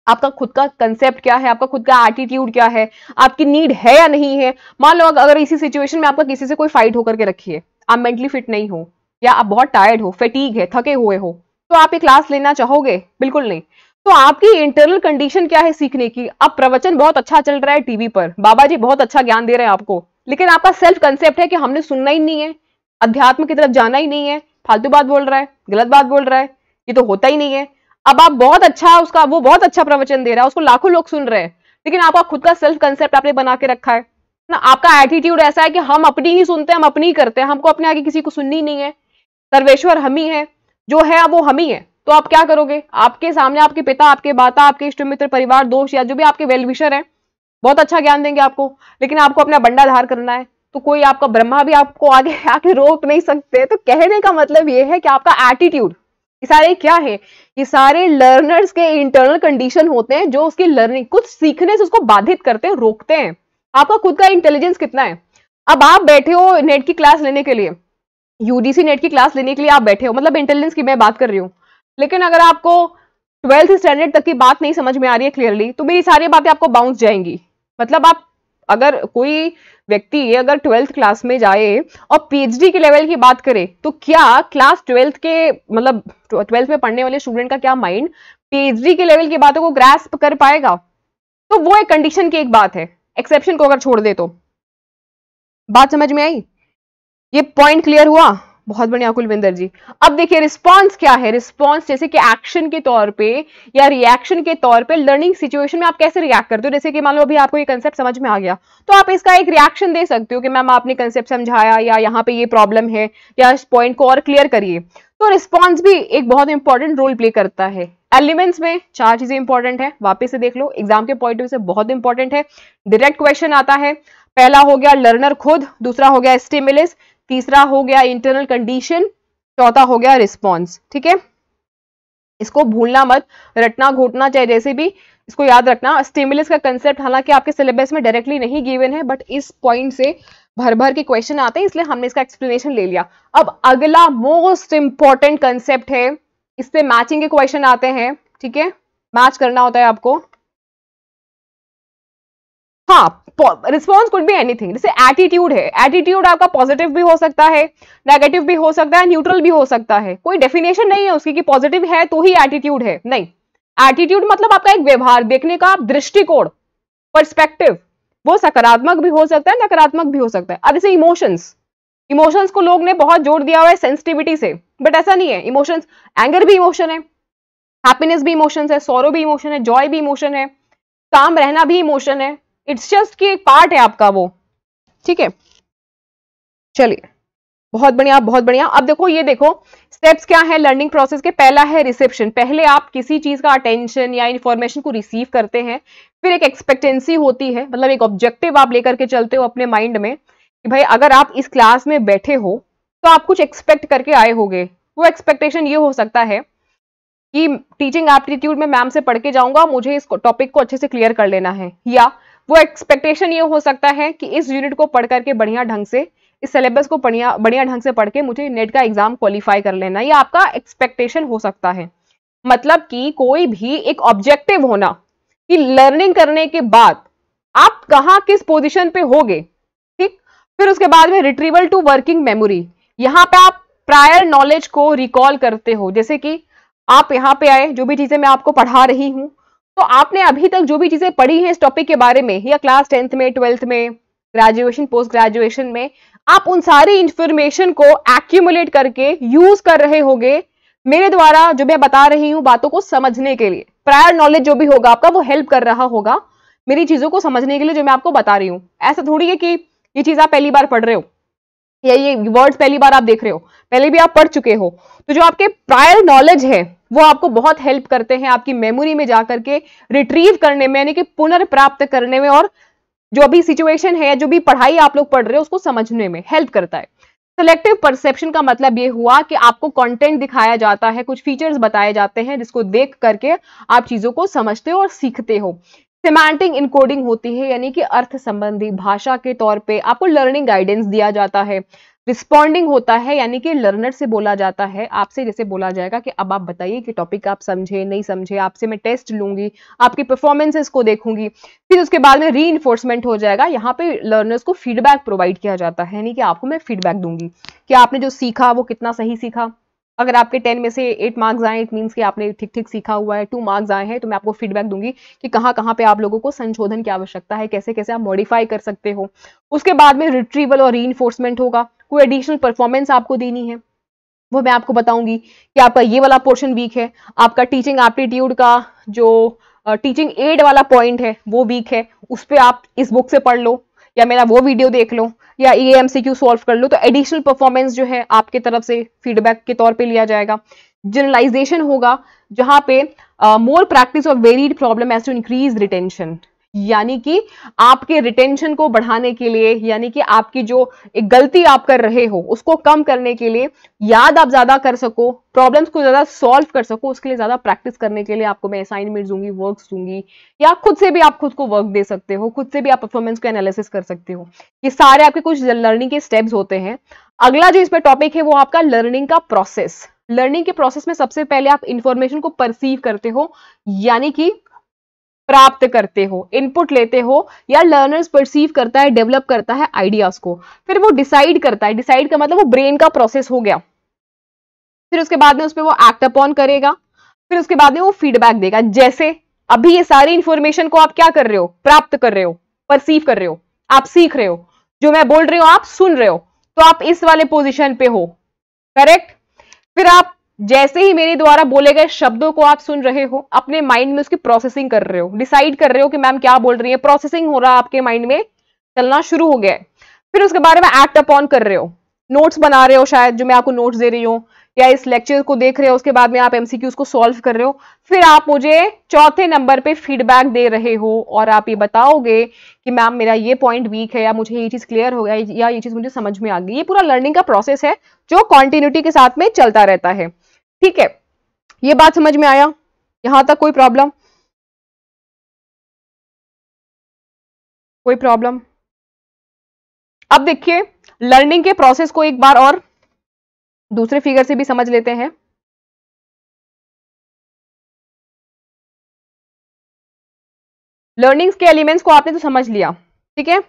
आपका खुद का कंसेप्ट क्या है आपका खुद का एटीट्यूड क्या है आपकी नीड है या नहीं है मान लो अगर इसी सिचुएशन में आपका किसी से कोई फाइट होकर के रखी है आप मेंटली फिट नहीं हो या आप बहुत टायर्ड हो फेटीग है थके हुए हो तो आप ये क्लास लेना चाहोगे बिल्कुल नहीं तो आपकी इंटरनल कंडीशन क्या है सीखने की अब प्रवचन बहुत अच्छा चल रहा है टीवी पर बाबा जी बहुत अच्छा ज्ञान दे रहे हैं आपको लेकिन आपका सेल्फ कंसेप्ट है कि हमने सुनना ही नहीं है अध्यात्म की तरफ जाना ही नहीं है फालतू बात बोल रहा है गलत बात बोल रहा है ये तो होता ही नहीं है अब आप बहुत अच्छा उसका वो बहुत अच्छा प्रवचन दे रहा है उसको लाखों लोग सुन रहे हैं लेकिन आपका खुद का सेल्फ कंसेप्ट आपने बना के रखा है ना आपका एटीट्यूड ऐसा है कि हम अपनी ही सुनते हैं हम अपनी ही करते हैं हमको अपने आगे किसी को सुननी नहीं है सर्वेश्वर हम ही है जो है वो हम ही है तो आप क्या करोगे आपके सामने आपके पिता आपके माता आपके इष्ट मित्र परिवार दोस्त या जो भी आपके वेलविशर हैं बहुत अच्छा ज्ञान देंगे आपको लेकिन आपको अपना बंडा धार करना है तो कोई आपका ब्रह्मा भी आपको आगे आके रोक नहीं सकते तो कहने का मतलब ये है कि आपका एटीट्यूड ये सारे क्या है ये सारे लर्नर्स के इंटरनल कंडीशन होते हैं जो उसकी लर्निंग कुछ सीखने से उसको बाधित करते हैं रोकते हैं आपका खुद का इंटेलिजेंस कितना है अब आप बैठे हो नेट की क्लास लेने के लिए यूजीसी नेट की क्लास लेने के लिए आप बैठे हो मतलब इंटेलिजेंस की मैं बात कर रही हूँ लेकिन अगर आपको ट्वेल्थ स्टैंडर्ड तक की बात नहीं समझ में आ रही है क्लियरली तो मेरी सारी बातें आपको बाउंस जाएंगी मतलब आप अगर कोई व्यक्ति अगर ट्वेल्थ क्लास में जाए और पीएचडी के लेवल की बात करे तो क्या क्लास ट्वेल्थ के मतलब ट्वेल्थ में पढ़ने वाले स्टूडेंट का क्या माइंड पीएचडी के लेवल की बातों को ग्रेस्प कर पाएगा तो वो एक कंडीशन की एक बात है एक्सेप्शन को अगर छोड़ दे तो बात समझ में आई ये पॉइंट क्लियर हुआ बहुत बढ़िया कुलविंदर जी अब देखिए रिस्पॉन्स क्या है रिस्पॉन्स जैसे कि एक्शन के तौर पे या रिएक्शन के तौर पे लर्निंग सिचुएशन में आप कैसे रिएक्ट करते हो जैसे कि मान लो अभी आपको ये कंसेप्ट समझ में आ गया तो आप इसका एक रिएक्शन दे सकते हो कि मैम आपने कंसेप्ट समझाया या यहाँ पे ये प्रॉब्लम है या इस पॉइंट को और क्लियर करिए तो रिस्पॉन्स भी एक बहुत इंपॉर्टेंट रोल प्ले करता है एलिमेंट्स में चार चीजें इंपॉर्टेंट है वापिस से देख लो एग्जाम के पॉइंट ऑफ से बहुत इंपॉर्टेंट है डायरेक्ट क्वेश्चन आता है पहला हो गया लर्नर खुद दूसरा हो गया स्टिमुलस तीसरा हो गया इंटरनल कंडीशन चौथा हो गया रिस्पॉन्स ठीक है इसको भूलना मत रटना घोटना चाहे जैसे भी इसको याद रखना स्टेमिलस का कंसेप्ट हालांकि आपके सिलेबस में डायरेक्टली नहीं गिवन है बट इस पॉइंट से भर भर के क्वेश्चन आते हैं इसलिए हमने इसका एक्सप्लेनेशन ले लिया अब अगला मोस्ट इंपॉर्टेंट कंसेप्ट है इससे मैचिंग के क्वेश्चन आते हैं ठीक है मैच करना होता है आपको हाँ रिस्पॉन्स कुड भी एनीथिंग जैसे एटीट्यूड है एटीट्यूड आपका पॉजिटिव भी हो सकता है नेगेटिव भी हो सकता है न्यूट्रल भी हो सकता है कोई डेफिनेशन नहीं है उसकी कि पॉजिटिव है तो ही एटीट्यूड है नहीं एटीट्यूड मतलब आपका एक व्यवहार देखने का दृष्टिकोण परस्पेक्टिव वो सकारात्मक भी हो सकता है नकारात्मक भी हो सकता है अब जैसे इमोशंस इमोशंस को लोग ने बहुत जोर दिया हुआ है सेंसिटिविटी से बट ऐसा नहीं है इमोशंस एंगर भी इमोशन है हैप्पीनेस भी इमोशंस है सौरो भी इमोशन है जॉय भी इमोशन है काम रहना भी इमोशन है इट्स जस्ट की एक पार्ट है आपका वो ठीक है चलिए बहुत बढ़िया बहुत बढ़िया अब देखो ये देखो स्टेप्स क्या है लर्निंग प्रोसेस के पहला है रिसेप्शन पहले आप किसी चीज का अटेंशन या इन्फॉर्मेशन को रिसीव करते हैं फिर एक एक्सपेक्टेंसी होती है मतलब एक ऑब्जेक्टिव आप लेकर के चलते हो अपने माइंड में कि भाई अगर आप इस क्लास में बैठे हो तो आप कुछ एक्सपेक्ट करके आए होगे वो एक्सपेक्टेशन ये हो सकता है कि टीचिंग एप्टीट्यूड में मैम से पढ़ के जाऊंगा मुझे इस टॉपिक को अच्छे से क्लियर कर लेना है या वो एक्सपेक्टेशन ये हो सकता है कि इस यूनिट को पढ़ करके बढ़िया ढंग से इस सिलेबस को बढ़िया बढ़िया ढंग से पढ़ के मुझे नेट का एग्जाम क्वालिफाई कर लेना ये आपका एक्सपेक्टेशन हो सकता है मतलब कि कोई भी एक ऑब्जेक्टिव होना कि लर्निंग करने के बाद आप कहाँ किस पोजिशन पे हो ठीक फिर उसके बाद में रिट्रीवल टू वर्किंग मेमोरी यहाँ पे आप प्रायर नॉलेज को रिकॉल करते हो जैसे कि आप यहाँ पे आए जो भी चीज़ें मैं आपको पढ़ा रही हूँ तो आपने अभी तक जो भी चीजें पढ़ी हैं इस टॉपिक के बारे में या क्लास टेंथ में ट्वेल्थ में ग्रेजुएशन पोस्ट ग्रेजुएशन में आप उन सारी इंफॉर्मेशन को एक्यूमुलेट करके यूज कर रहे होंगे मेरे द्वारा जो मैं बता रही हूं बातों को समझने के लिए प्रायर नॉलेज जो भी होगा आपका वो हेल्प कर रहा होगा मेरी चीजों को समझने के लिए जो मैं आपको बता रही हूं ऐसा थोड़ी है कि ये चीज आप पहली बार पढ़ रहे हो या ये वर्ड्स पहली बार आप देख रहे हो पहले भी आप पढ़ चुके हो तो जो आपके प्रायर नॉलेज है वो आपको बहुत हेल्प करते हैं आपकी मेमोरी में जाकर के रिट्रीव करने में यानी कि पुनर्प्राप्त करने में और जो अभी सिचुएशन है या जो भी पढ़ाई आप लोग पढ़ रहे हो उसको समझने में हेल्प करता है सेलेक्टिव परसेप्शन का मतलब ये हुआ कि आपको कंटेंट दिखाया जाता है कुछ फीचर्स बताए जाते हैं जिसको देख करके आप चीज़ों को समझते हो और सीखते हो सिमांटिंग इनकोडिंग होती है यानी कि अर्थ संबंधी भाषा के तौर पे आपको लर्निंग गाइडेंस दिया जाता है रिस्पॉन्डिंग होता है यानी कि लर्नर से बोला जाता है आपसे जैसे बोला जाएगा कि अब आप बताइए कि टॉपिक आप समझे नहीं समझे आपसे मैं टेस्ट लूंगी आपकी परफॉर्मेंसेस को देखूंगी फिर उसके बाद में री हो जाएगा यहाँ पे लर्नर्स को फीडबैक प्रोवाइड किया जाता है यानी कि आपको मैं फीडबैक दूंगी कि आपने जो सीखा वो कितना सही सीखा अगर आपके टेन में से एट मार्क्स आए इट मीन्स कि आपने ठीक ठीक सीखा हुआ है टू मार्क्स आए हैं तो मैं आपको फीडबैक दूंगी कि कहाँ कहाँ पे आप लोगों को संशोधन की आवश्यकता है कैसे कैसे आप मॉडिफाई कर सकते हो उसके बाद में रिट्रीवल और री होगा कोई एडिशनल परफॉर्मेंस आपको देनी है वो मैं आपको बताऊंगी कि आपका ये वाला पोर्शन वीक है आपका टीचिंग एप्टीट्यूड का जो टीचिंग एड वाला पॉइंट है वो वीक है उस पर आप इस बुक से पढ़ लो या मेरा वो वीडियो देख लो या सी क्यू सॉल्व कर लो तो एडिशनल परफॉर्मेंस जो है आपके तरफ से फीडबैक के तौर पे लिया जाएगा जनरलाइजेशन होगा जहां पे more practice of varied problem as to increase retention यानी कि आपके रिटेंशन को बढ़ाने के लिए यानी कि आपकी जो एक गलती आप कर रहे हो उसको कम करने के लिए याद आप ज्यादा कर सको प्रॉब्लम्स को ज्यादा सॉल्व कर सको उसके लिए ज्यादा प्रैक्टिस करने के लिए आपको मैं असाइनमेंट दूंगी वर्क दूंगी या खुद से भी आप खुद को वर्क दे सकते हो खुद से भी आप परफॉर्मेंस को एनालिसिस कर सकते हो ये सारे आपके कुछ लर्निंग के स्टेप्स होते हैं अगला जो इसमें टॉपिक है वो आपका लर्निंग का प्रोसेस लर्निंग के प्रोसेस में सबसे पहले आप इंफॉर्मेशन को परसीव करते हो यानी कि प्राप्त करते हो इनपुट लेते हो या लर्नर्स परसीव करता है डेवलप करता है आइडियाज को फिर वो डिसाइड करता है डिसाइड का मतलब वो ब्रेन का प्रोसेस हो गया फिर उसके बाद में उस पर वो एक्ट अपॉन करेगा फिर उसके बाद में वो फीडबैक देगा जैसे अभी ये सारी इंफॉर्मेशन को आप क्या कर रहे हो प्राप्त कर रहे हो परसीव कर रहे हो आप सीख रहे हो जो मैं बोल रही हूं आप सुन रहे हो तो आप इस वाले पोजिशन पे हो करेक्ट फिर आप जैसे ही मेरे द्वारा बोले गए शब्दों को आप सुन रहे हो अपने माइंड में उसकी प्रोसेसिंग कर रहे हो डिसाइड कर रहे हो कि मैम क्या बोल रही है प्रोसेसिंग हो रहा है आपके माइंड में चलना शुरू हो गया है फिर उसके बारे में एक्ट अपॉन कर रहे हो नोट्स बना रहे हो शायद जो मैं आपको नोट्स दे रही हूँ या इस लेक्चर को देख रहे हो उसके बाद में आप एमसीक्यू उसको सॉल्व कर रहे हो फिर आप मुझे चौथे नंबर पे फीडबैक दे रहे हो और आप ये बताओगे कि मैम मेरा ये पॉइंट वीक है या मुझे ये चीज़ क्लियर हो गया या ये चीज़ मुझे समझ में आ गई ये पूरा लर्निंग का प्रोसेस है जो कॉन्टिन्यूटी के साथ में चलता रहता है ठीक है ये बात समझ में आया यहां तक कोई प्रॉब्लम कोई प्रॉब्लम अब देखिए लर्निंग के प्रोसेस को एक बार और दूसरे फिगर से भी समझ लेते हैं लर्निंग्स के एलिमेंट्स को आपने तो समझ लिया ठीक है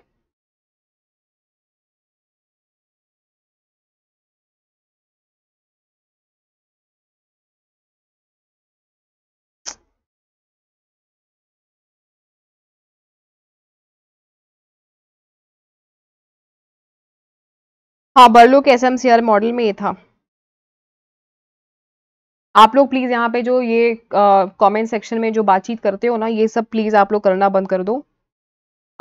हाँ बर्लो के एस मॉडल में ये था आप लोग प्लीज़ यहाँ पे जो ये कमेंट सेक्शन में जो बातचीत करते हो ना ये सब प्लीज़ आप लोग करना बंद कर दो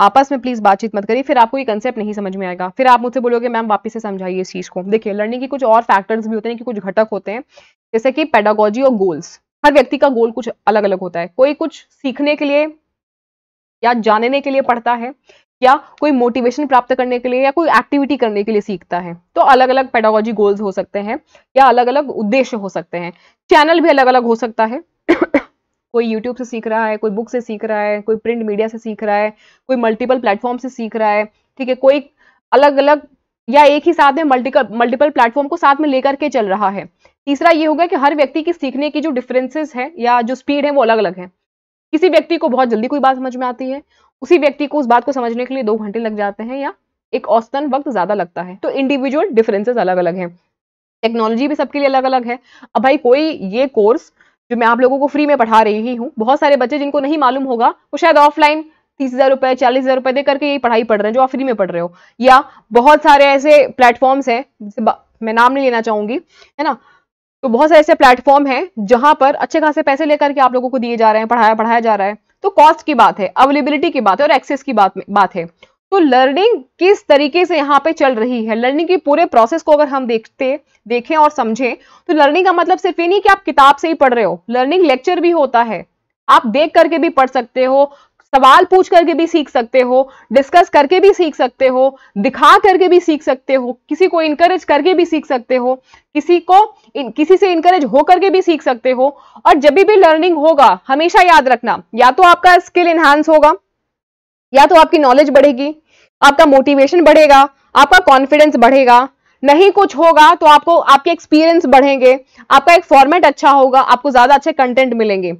आपस में प्लीज़ बातचीत मत करिए फिर आपको ये कंसेप्ट नहीं समझ में आएगा फिर आप मुझसे बोलोगे मैम वापस से समझाइए इस चीज़ को देखिए लर्निंग के कुछ और फैक्टर्स भी होते हैं कि कुछ घटक होते हैं जैसे कि पेडागोजी और गोल्स हर व्यक्ति का गोल कुछ अलग अलग होता है कोई कुछ सीखने के लिए या जानने के लिए पढ़ता है या कोई मोटिवेशन प्राप्त करने के लिए या कोई एक्टिविटी करने के लिए सीखता है तो अलग अलग पेडागोजी गोल्स हो सकते हैं या अलग अलग उद्देश्य हो सकते हैं चैनल भी अलग अलग हो सकता है कोई यूट्यूब से सीख रहा है कोई बुक से सीख रहा है कोई प्रिंट मीडिया से सीख रहा है कोई मल्टीपल प्लेटफॉर्म से सीख रहा है ठीक है कोई अलग अलग या एक ही साथ में मल्टीपल मल्टीपल प्लेटफॉर्म को साथ में लेकर के चल रहा है तीसरा ये होगा कि हर व्यक्ति की सीखने की जो डिफरेंसेस है या जो स्पीड है वो अलग अलग है किसी व्यक्ति को बहुत जल्दी कोई बात समझ में आती है उसी व्यक्ति को उस बात को समझने के लिए दो घंटे लग जाते हैं या एक औसतन वक्त ज़्यादा लगता है तो इंडिविजुअल डिफरेंसेस अलग अलग हैं टेक्नोलॉजी भी सबके लिए अलग अलग है अब भाई कोई ये कोर्स जो मैं आप लोगों को फ्री में पढ़ा रही हूँ बहुत सारे बच्चे जिनको नहीं मालूम होगा वो शायद ऑफलाइन तीस हज़ार रुपए चालीस हज़ार रुपए दे करके यही पढ़ाई पढ़ रहे हैं जो आप फ्री में पढ़ रहे हो या बहुत सारे ऐसे प्लेटफॉर्म्स हैं जिससे मैं नाम नहीं लेना चाहूंगी है ना तो बहुत सारे ऐसे प्लेटफॉर्म हैं जहां पर अच्छे खासे पैसे लेकर के आप लोगों को दिए जा रहे हैं पढ़ाया पढ़ाया जा रहा है तो कॉस्ट की बात है अवेलेबिलिटी की बात है और एक्सेस की बात बात है तो लर्निंग किस तरीके से यहाँ पे चल रही है लर्निंग के पूरे प्रोसेस को अगर हम देखते देखें और समझें तो लर्निंग का मतलब सिर्फ ये नहीं कि आप किताब से ही पढ़ रहे हो लर्निंग लेक्चर भी होता है आप देख करके भी पढ़ सकते हो सवाल पूछ करके भी सीख सकते हो डिस्कस करके भी सीख सकते हो दिखा करके भी सीख सकते हो किसी को इनकरेज करके भी सीख सकते हो किसी को इन, किसी से इनकरेज हो करके भी सीख सकते हो और जब भी लर्निंग होगा हमेशा याद रखना या तो आपका स्किल इन्हांस होगा या तो आपकी नॉलेज बढ़ेगी आपका मोटिवेशन बढ़ेगा आपका कॉन्फिडेंस बढ़ेगा नहीं कुछ होगा तो आपको आपके एक्सपीरियंस बढ़ेंगे आपका एक फॉर्मेट अच्छा होगा आपको ज़्यादा अच्छे कंटेंट मिलेंगे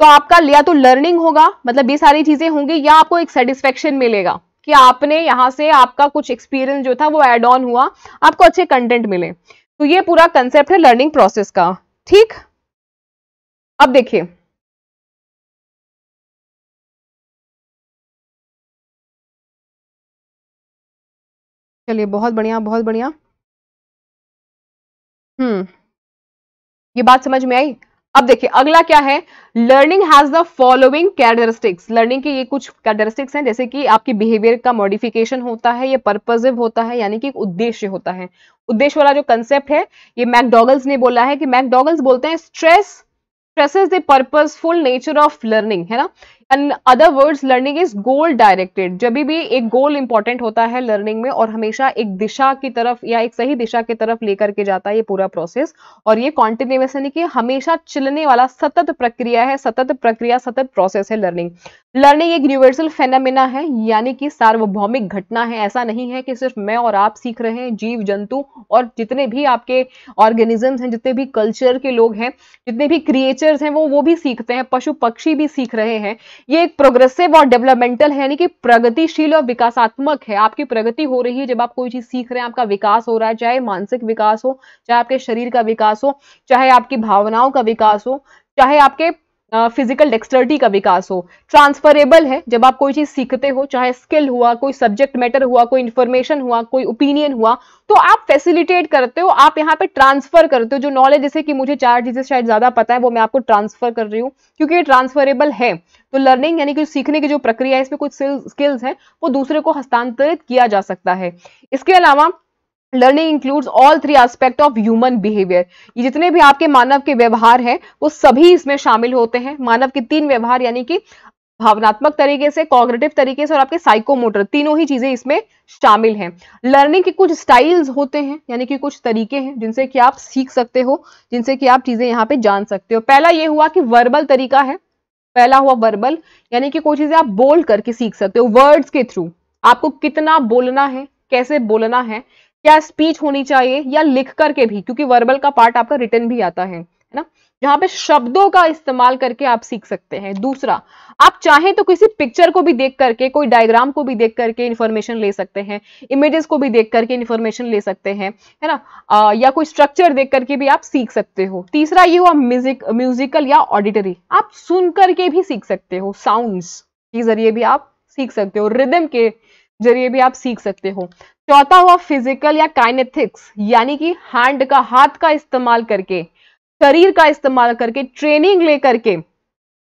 तो आपका या तो लर्निंग होगा मतलब ये सारी चीजें होंगी या आपको एक सेटिस्फेक्शन मिलेगा कि आपने यहां से आपका कुछ एक्सपीरियंस जो था वो एड ऑन हुआ आपको अच्छे कंटेंट मिले तो ये पूरा कंसेप्ट है लर्निंग प्रोसेस का ठीक अब देखिए चलिए बहुत बढ़िया बहुत बढ़िया हम्म ये बात समझ में आई अब देखिए अगला क्या है learning has the following characteristics learning के ये कुछ कैरेक्टरिस्टिक्स हैं जैसे कि आपकी बिहेवियर का मॉडिफिकेशन होता है ये पर्पजिव होता है यानी कि उद्देश्य होता है उद्देश्य वाला जो कंसेप्ट है ये मैकडॉगल्स ने बोला है कि मैकडॉगल्स बोलते हैं stress stress is the purposeful nature of learning है ना and other words learning is goal directed जब भी एक गोल इंपॉर्टेंट होता है लर्निंग में और हमेशा एक दिशा की तरफ या एक सही दिशा की तरफ लेकर के जाता है ये पूरा प्रोसेस और ये कॉन्टिन्यूस यानी कि हमेशा चलने वाला सतत प्रक्रिया है सतत प्रक्रिया सतत प्रोसेस है लर्निंग लर्निंग एक यूनिवर्सल फेनामिना है यानी कि सार्वभौमिक घटना है ऐसा नहीं है कि सिर्फ मैं और आप सीख रहे हैं जीव जंतु और जितने भी आपके ऑर्गेनिजम्स हैं जितने भी कल्चर के लोग हैं जितने भी क्रिएचर्स हैं वो वो भी सीखते हैं पशु पक्षी भी सीख रहे हैं ये एक प्रोग्रेसिव और डेवलपमेंटल है यानी कि प्रगतिशील और विकासात्मक है आपकी प्रगति हो रही है जब आप कोई चीज सीख रहे हैं आपका विकास हो रहा है चाहे मानसिक विकास हो चाहे आपके शरीर का विकास हो चाहे आपकी भावनाओं का विकास हो चाहे आपके फिजिकल डेक्सटर्टी का विकास हो ट्रांसफरेबल है जब आप कोई चीज सीखते हो चाहे स्किल हुआ कोई सब्जेक्ट मैटर हुआ कोई इंफॉर्मेशन हुआ कोई ओपिनियन हुआ तो आप फैसिलिटेट करते हो आप यहाँ पे ट्रांसफर करते हो जो नॉलेज जैसे कि मुझे चार चीजें शायद ज्यादा पता है वो मैं आपको ट्रांसफर कर रही हूँ क्योंकि ये ट्रांसफरेबल है तो लर्निंग यानी कि सीखने की जो प्रक्रिया है इसमें कुछ स्किल्स हैं वो दूसरे को हस्तांतरित किया जा सकता है इसके अलावा learning includes all three aspect of human behaviour ये जितने भी आपके मानव के व्यवहार हैं वो सभी इसमें शामिल होते हैं मानव के तीन व्यवहार यानी कि भावनात्मक तरीके से कॉग्रेटिव तरीके से और आपके साइकोमोटर तीनों ही चीजें इसमें शामिल हैं लर्निंग के कुछ स्टाइल्स होते हैं यानी कि कुछ तरीके हैं जिनसे कि आप सीख सकते हो जिनसे कि आप चीजें यहाँ पे जान सकते हो पहला ये हुआ कि वर्बल तरीका है पहला हुआ वर्बल यानी कि कोई चीजें आप बोल करके सीख सकते हो वर्ड्स के थ्रू आपको कितना बोलना है कैसे बोलना है क्या स्पीच होनी चाहिए या लिख करके भी क्योंकि वर्बल का पार्ट आपका रिटर्न भी आता है है ना यहाँ पे शब्दों का इस्तेमाल करके आप सीख सकते हैं दूसरा आप चाहें तो किसी पिक्चर को भी देख करके कोई डायग्राम को भी देख करके इन्फॉर्मेशन ले सकते हैं इमेजेस को भी देख करके इन्फॉर्मेशन ले सकते हैं है ना आ, या कोई स्ट्रक्चर देख करके भी आप सीख सकते हो तीसरा ये हुआ म्यूजिक म्यूजिकल या ऑडिटरी आप सुन करके भी सीख सकते हो साउंड के जरिए भी आप सीख सकते हो रिदम के जरिए भी आप सीख सकते हो चौथा हुआ फिजिकल या काइनेथिक्स यानी कि हैंड का हाथ का इस्तेमाल करके शरीर का इस्तेमाल करके ट्रेनिंग लेकर के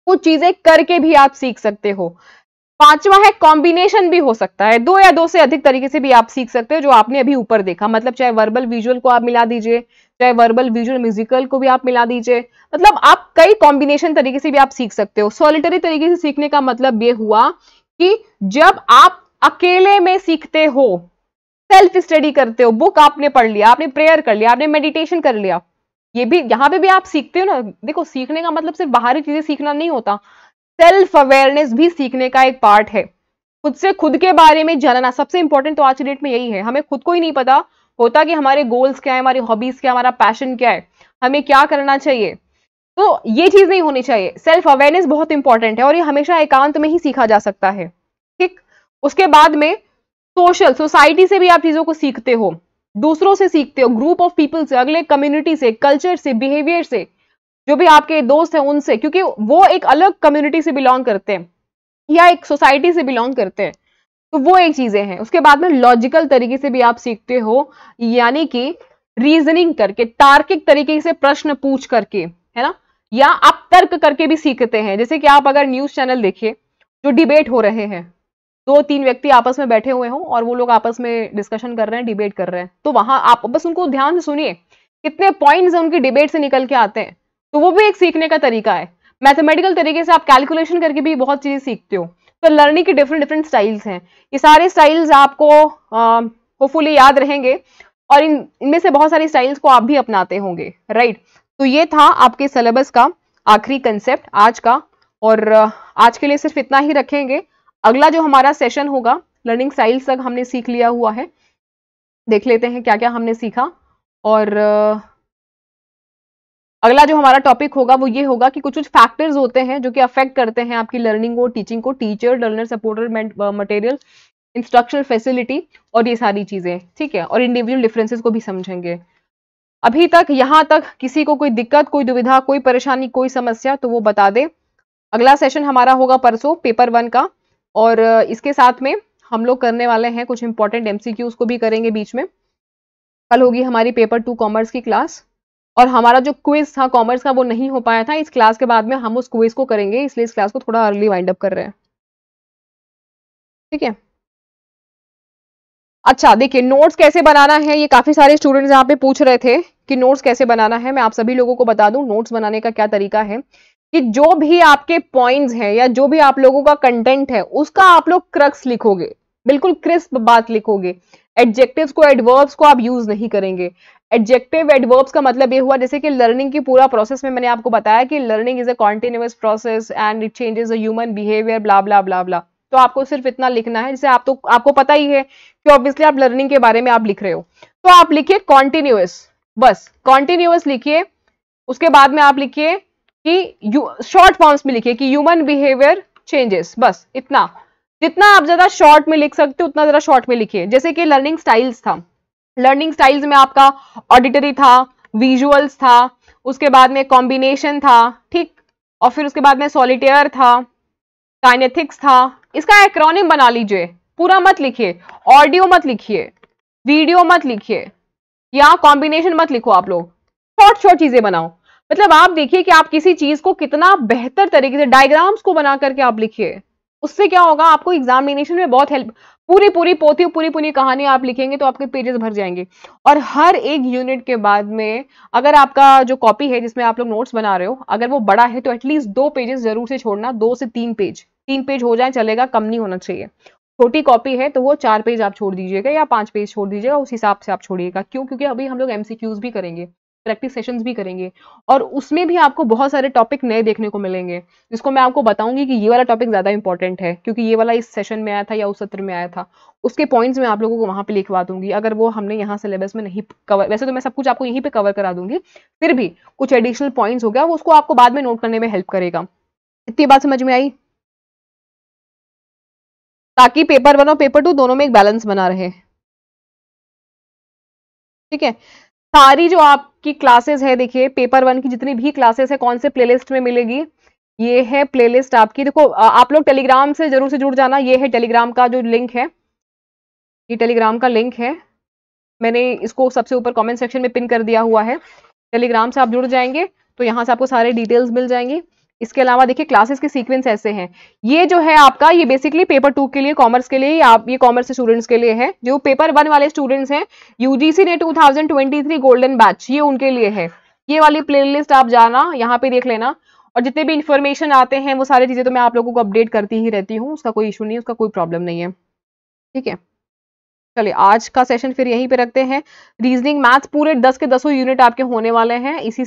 कुछ चीजें करके भी आप सीख सकते हो पांचवा है कॉम्बिनेशन भी हो सकता है दो या दो से अधिक तरीके से भी आप सीख सकते हो जो आपने अभी ऊपर देखा मतलब चाहे वर्बल विजुअल को आप मिला दीजिए चाहे वर्बल विजुअल म्यूजिकल को भी आप मिला दीजिए मतलब आप कई कॉम्बिनेशन तरीके से भी आप सीख सकते हो सॉलिटरी तरीके से सीखने का मतलब ये हुआ कि जब आप अकेले में सीखते हो सेल्फ स्टडी करते हो बुक आपने पढ़ लिया आपने प्रेयर कर लिया आपने मेडिटेशन कर लिया ये भी यहाँ पे भी आप सीखते हो ना देखो सीखने का मतलब सिर्फ बाहरी चीजें सीखना नहीं होता सेल्फ अवेयरनेस भी सीखने का एक पार्ट है खुद से खुद के बारे में जानना सबसे इंपॉर्टेंट तो आज के डेट में यही है हमें खुद को ही नहीं पता होता कि हमारे गोल्स क्या है हमारी हॉबीज क्या हमारा पैशन क्या है हमें क्या करना चाहिए तो ये चीज नहीं होनी चाहिए सेल्फ अवेयरनेस बहुत इंपॉर्टेंट है और ये हमेशा एकांत में ही सीखा जा सकता है ठीक उसके बाद में सोशल सोसाइटी से भी आप चीजों को सीखते हो दूसरों से सीखते हो ग्रुप ऑफ पीपल से अगले कम्युनिटी से कल्चर से बिहेवियर से जो भी आपके दोस्त हैं उनसे क्योंकि वो एक अलग कम्युनिटी से बिलोंग करते हैं या एक सोसाइटी से बिलोंग करते हैं तो वो एक चीजें हैं उसके बाद में लॉजिकल तरीके से भी आप सीखते हो यानी कि रीजनिंग करके तार्किक तरीके से प्रश्न पूछ करके है ना या आप तर्क करके भी सीखते हैं जैसे कि आप अगर न्यूज चैनल देखिए जो डिबेट हो रहे हैं दो तीन व्यक्ति आपस में बैठे हुए हों और वो लोग आपस में डिस्कशन कर रहे हैं डिबेट कर रहे हैं तो वहां आप बस उनको ध्यान से सुनिए कितने पॉइंट्स हैं उनकी डिबेट से निकल के आते हैं तो वो भी एक सीखने का तरीका है मैथमेटिकल तरीके से आप कैलकुलेशन करके भी बहुत चीज सीखते हो तो लर्निंग के डिफरेंट डिफरेंट स्टाइल्स हैं ये सारे स्टाइल्स आपको होपफुली याद रहेंगे और इन इनमें से बहुत सारे स्टाइल्स को आप भी अपनाते होंगे राइट तो ये था आपके सिलेबस का आखिरी कंसेप्ट आज का और आज के लिए सिर्फ इतना ही रखेंगे अगला जो हमारा सेशन होगा लर्निंग स्टाइल्स तक हमने सीख लिया हुआ है देख लेते हैं क्या क्या हमने सीखा और अगला जो हमारा टॉपिक होगा वो ये होगा कि कुछ कुछ फैक्टर्स होते हैं जो कि अफेक्ट करते हैं आपकी लर्निंग को टीचिंग को teacher learner supporter material instructional facility और ये सारी चीज़ें ठीक है और इंडिविजुअल डिफरेंसेस को भी समझेंगे अभी तक यहाँ तक किसी को कोई दिक्कत कोई दुविधा कोई परेशानी कोई समस्या तो वो बता दे अगला सेशन हमारा होगा परसों पेपर वन का और इसके साथ में हम लोग करने वाले हैं कुछ इंपॉर्टेंट एमसीक्यूज को भी करेंगे बीच में कल होगी हमारी पेपर टू कॉमर्स की क्लास और हमारा जो क्विज था कॉमर्स का वो नहीं हो पाया था इस क्लास के बाद में हम उस क्विज को करेंगे इसलिए इस क्लास को थोड़ा अर्ली वाइंड अप कर रहे हैं ठीक है अच्छा देखिए नोट्स कैसे बनाना है ये काफी सारे स्टूडेंट्स यहाँ पे पूछ रहे थे कि नोट्स कैसे बनाना है मैं आप सभी लोगों को बता दूं नोट्स बनाने का क्या तरीका है कि जो भी आपके पॉइंट्स हैं या जो भी आप लोगों का कंटेंट है उसका आप लोग क्रक्स लिखोगे बिल्कुल क्रिस्प बात लिखोगे एडजेक्टिव्स को एडवर्ब्स को आप यूज नहीं करेंगे एडजेक्टिव एडवर्ब्स का मतलब ये हुआ जैसे कि लर्निंग की पूरा प्रोसेस में मैंने आपको बताया कि learning is a continuous process and it changes human behaviour blah blah blah blah तो आपको सिर्फ इतना लिखना है जैसे आप तो आपको पता ही है कि ऑब्वियसली आप लर्निंग के बारे में आप लिख रहे हो तो आप लिखिए कॉन्टिन्यूस बस कॉन्टिन्यूस लिखिए उसके बाद में आप लिखिए कि शॉर्ट फॉर्म्स में लिखिए कि ह्यूमन बिहेवियर चेंजेस बस इतना जितना आप ज़्यादा शॉर्ट में लिख सकते हो उतना ज़्यादा शॉर्ट में लिखिए जैसे कि लर्निंग स्टाइल्स था लर्निंग स्टाइल्स में आपका ऑडिटरी था विजुअल्स था उसके बाद में कॉम्बिनेशन था ठीक और फिर उसके बाद में सॉलिटेयर था काइनेथिक्स था इसका एक्रोनिम बना लीजिए पूरा मत लिखिए ऑडियो मत लिखिए वीडियो मत लिखिए या कॉम्बिनेशन मत लिखो आप लोग छोट छोट चीज़ें बनाओ मतलब आप देखिए कि आप किसी चीज को कितना बेहतर तरीके से डायग्राम्स को बना करके आप लिखिए उससे क्या होगा आपको एग्जामिनेशन में बहुत हेल्प पूरी पूरी पोथी पूरी पूरी कहानी आप लिखेंगे तो आपके पेजेस भर जाएंगे और हर एक यूनिट के बाद में अगर आपका जो कॉपी है जिसमें आप लोग नोट्स बना रहे हो अगर वो बड़ा है तो एटलीस्ट दो पेजेस जरूर से छोड़ना दो से तीन पेज तीन पेज हो जाए चलेगा कम नहीं होना चाहिए छोटी कॉपी है तो वो चार पेज आप छोड़ दीजिएगा या पांच पेज छोड़ दीजिएगा उस हिसाब से आप छोड़िएगा क्यों क्योंकि अभी हम लोग एमसीक्यूज भी करेंगे प्रैक्टिस सेशंस भी करेंगे और उसमें भी आपको बहुत सारे टॉपिक नए देखने को मिलेंगे जिसको मैं आपको बताऊंगी कि ये वाला टॉपिक ज़्यादा इंपॉर्टेंट है क्योंकि ये वाला इस सेशन में आया था या उस सत्र में आया था उसके पॉइंट्स मैं आप लोगों को वहाँ पे लिखवा दूंगी अगर वो हमने यहाँ सिलेबस में नहीं कवर वैसे तो मैं सब कुछ आपको यहीं पर कवर करा दूंगी फिर भी कुछ एडिशनल पॉइंट्स हो गया वो उसको आपको बाद में नोट करने में हेल्प करेगा इतनी बात समझ में आई ताकि पेपर वन और पेपर टू दोनों में एक बैलेंस बना रहे ठीक है सारी जो आपकी क्लासेस है देखिए पेपर वन की जितनी भी क्लासेस है कौन से प्लेलिस्ट में मिलेगी ये है प्लेलिस्ट आपकी देखो आप लोग टेलीग्राम से जरूर से जुड़ जाना ये है टेलीग्राम का जो लिंक है ये टेलीग्राम का लिंक है मैंने इसको सबसे ऊपर कमेंट सेक्शन में पिन कर दिया हुआ है टेलीग्राम से आप जुड़ जाएंगे तो यहाँ से आपको सारे डिटेल्स मिल जाएंगी इसके अलावा देखिए क्लासेस के सीक्वेंस ऐसे हैं ये जो है आपका ये बेसिकली पेपर टू के लिए कॉमर्स के लिए आप ये कॉमर्स स्टूडेंट्स के लिए है जो पेपर वन वाले स्टूडेंट्स हैं यूजीसी ने 2023 गोल्डन बैच ये उनके लिए है ये वाली प्लेलिस्ट आप जाना यहाँ पे देख लेना और जितने भी इंफॉर्मेशन आते हैं वो सारी चीज़ें तो मैं आप लोगों को अपडेट करती ही रहती हूँ उसका कोई इशू नहीं उसका कोई प्रॉब्लम नहीं है ठीक है चलिए आज का सेशन फिर यहीं पे रखते हैं रीजनिंग मैथ्स पूरे दस के दसों यूनिट आपके होने वाले हैं इसी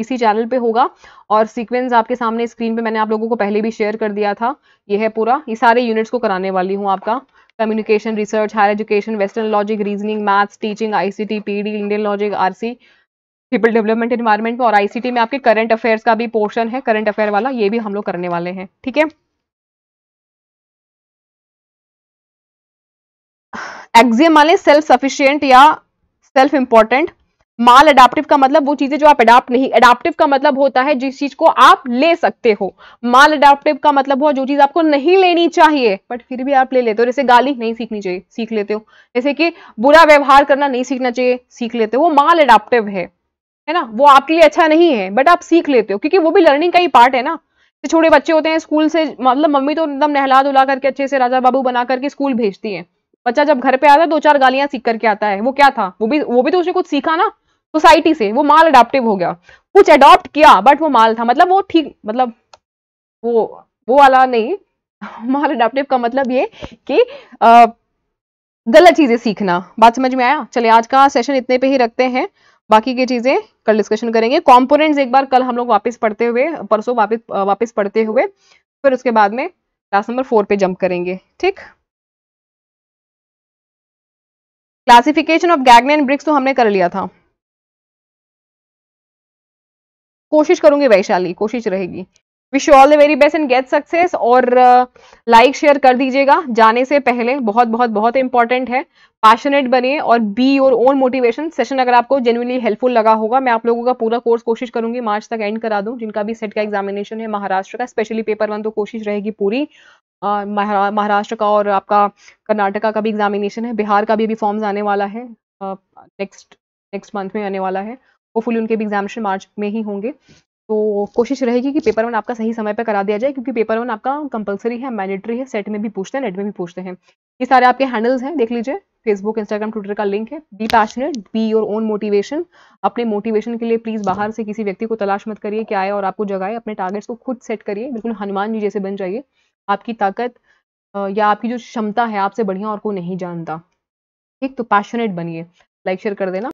इसी चैनल पे होगा और सीक्वेंस आपके सामने स्क्रीन पे मैंने आप लोगों को पहले भी शेयर कर दिया था ये है पूरा ये सारे यूनिट्स को कराने वाली हूँ आपका communication research higher education western logic reasoning maths teaching ICT PD Indian logic RC people development environment में और आईसीटी में आपके करंट अफेयर्स का भी पोर्शन है करंट अफेयर वाला ये भी हम लोग करने वाले हैं ठीक है एक्जियम वाले सेल्फ सफिशियंट या सेल्फ इंपॉर्टेंट माल अडाप्टिव का मतलब वो चीजें जो आप अडाप्ट नहीं अडाप्टिव का मतलब होता है जिस चीज को आप ले सकते हो माल अडाप्टिव का मतलब हुआ जो चीज आपको नहीं लेनी चाहिए बट फिर भी आप ले लेते हो जैसे गाली नहीं सीखनी चाहिए सीख लेते हो जैसे कि बुरा व्यवहार करना नहीं सीखना चाहिए सीख लेते हो वो माल अडाप्टिव है है ना वो आपके लिए अच्छा नहीं है बट आप सीख लेते हो क्योंकि वो भी लर्निंग का ही पार्ट है ना छोटे बच्चे होते हैं स्कूल से मतलब मम्मी तो एकदम नहला धुला करके अच्छे से राजा बाबू बना करके स्कूल भेजती है बच्चा जब घर पे आता है दो चार गालियां सीख करके आता है वो क्या था वो भी वो भी तो उसने कुछ सीखा ना सोसाइटी से वो माल अडॉप्टिव हो गया कुछ अडॉप्ट किया बट वो माल था मतलब वो ठीक मतलब वो वो वाला नहीं माल अडॉप्टिव का मतलब ये कि आ, गलत चीजें सीखना बात समझ में आया चले आज का सेशन इतने पे ही रखते हैं बाकी की चीजें कल डिस्कशन करेंगे कॉम्पोनेंट्स एक बार कल हम लोग वापस पढ़ते हुए परसों वापस वापस पढ़ते हुए फिर उसके बाद में क्लास नंबर फोर पे जंप करेंगे ठीक क्लासिफिकेशन ऑफ गैगनेन ब्रिक्स तो हमने कर लिया था कोशिश करूंगी वैशाली कोशिश रहेगी wish you all the very best and get success और लाइक uh, शेयर कर दीजिएगा जाने से पहले बहुत बहुत बहुत इंपॉर्टेंट है पैशनेट बनिए और be your own motivation session अगर आपको जेनुअनली हेल्पफुल लगा होगा मैं आप लोगों का पूरा कोर्स कोशिश करूंगी मार्च तक एंड करा दूं जिनका भी सेट का एग्जामिनेशन है महाराष्ट्र का स्पेशली पेपर वन तो कोशिश रहेगी पूरी महाराष्ट्र का और आपका कर्नाटका का भी एग्जामिनेशन है बिहार का भी अभी फॉर्म्स आने वाला है नेक्स्ट नेक्स्ट मंथ में आने वाला है होपफुली उनके भी एग्जामिनेशन मार्च में ही होंगे तो कोशिश रहेगी कि पेपर वन आपका सही समय पर करा दिया जाए क्योंकि पेपर वन आपका कंपलसरी है मैंडेटरी है सेट में भी पूछते हैं नेट में भी पूछते हैं ये सारे आपके हैंडल्स हैं देख लीजिए फेसबुक इंस्टाग्राम ट्विटर का लिंक है be passionate be your own motivation अपने मोटिवेशन के लिए प्लीज़ बाहर से किसी व्यक्ति को तलाश मत करिए क्या आए और आपको जगाए अपने टारगेट्स को खुद सेट करिए बिल्कुल हनुमान जी जैसे बन जाइए आपकी ताकत या आपकी जो क्षमता है आपसे बढ़िया और कोई नहीं जानता ठीक तो पैशनेट बनिए लाइक शेयर कर देना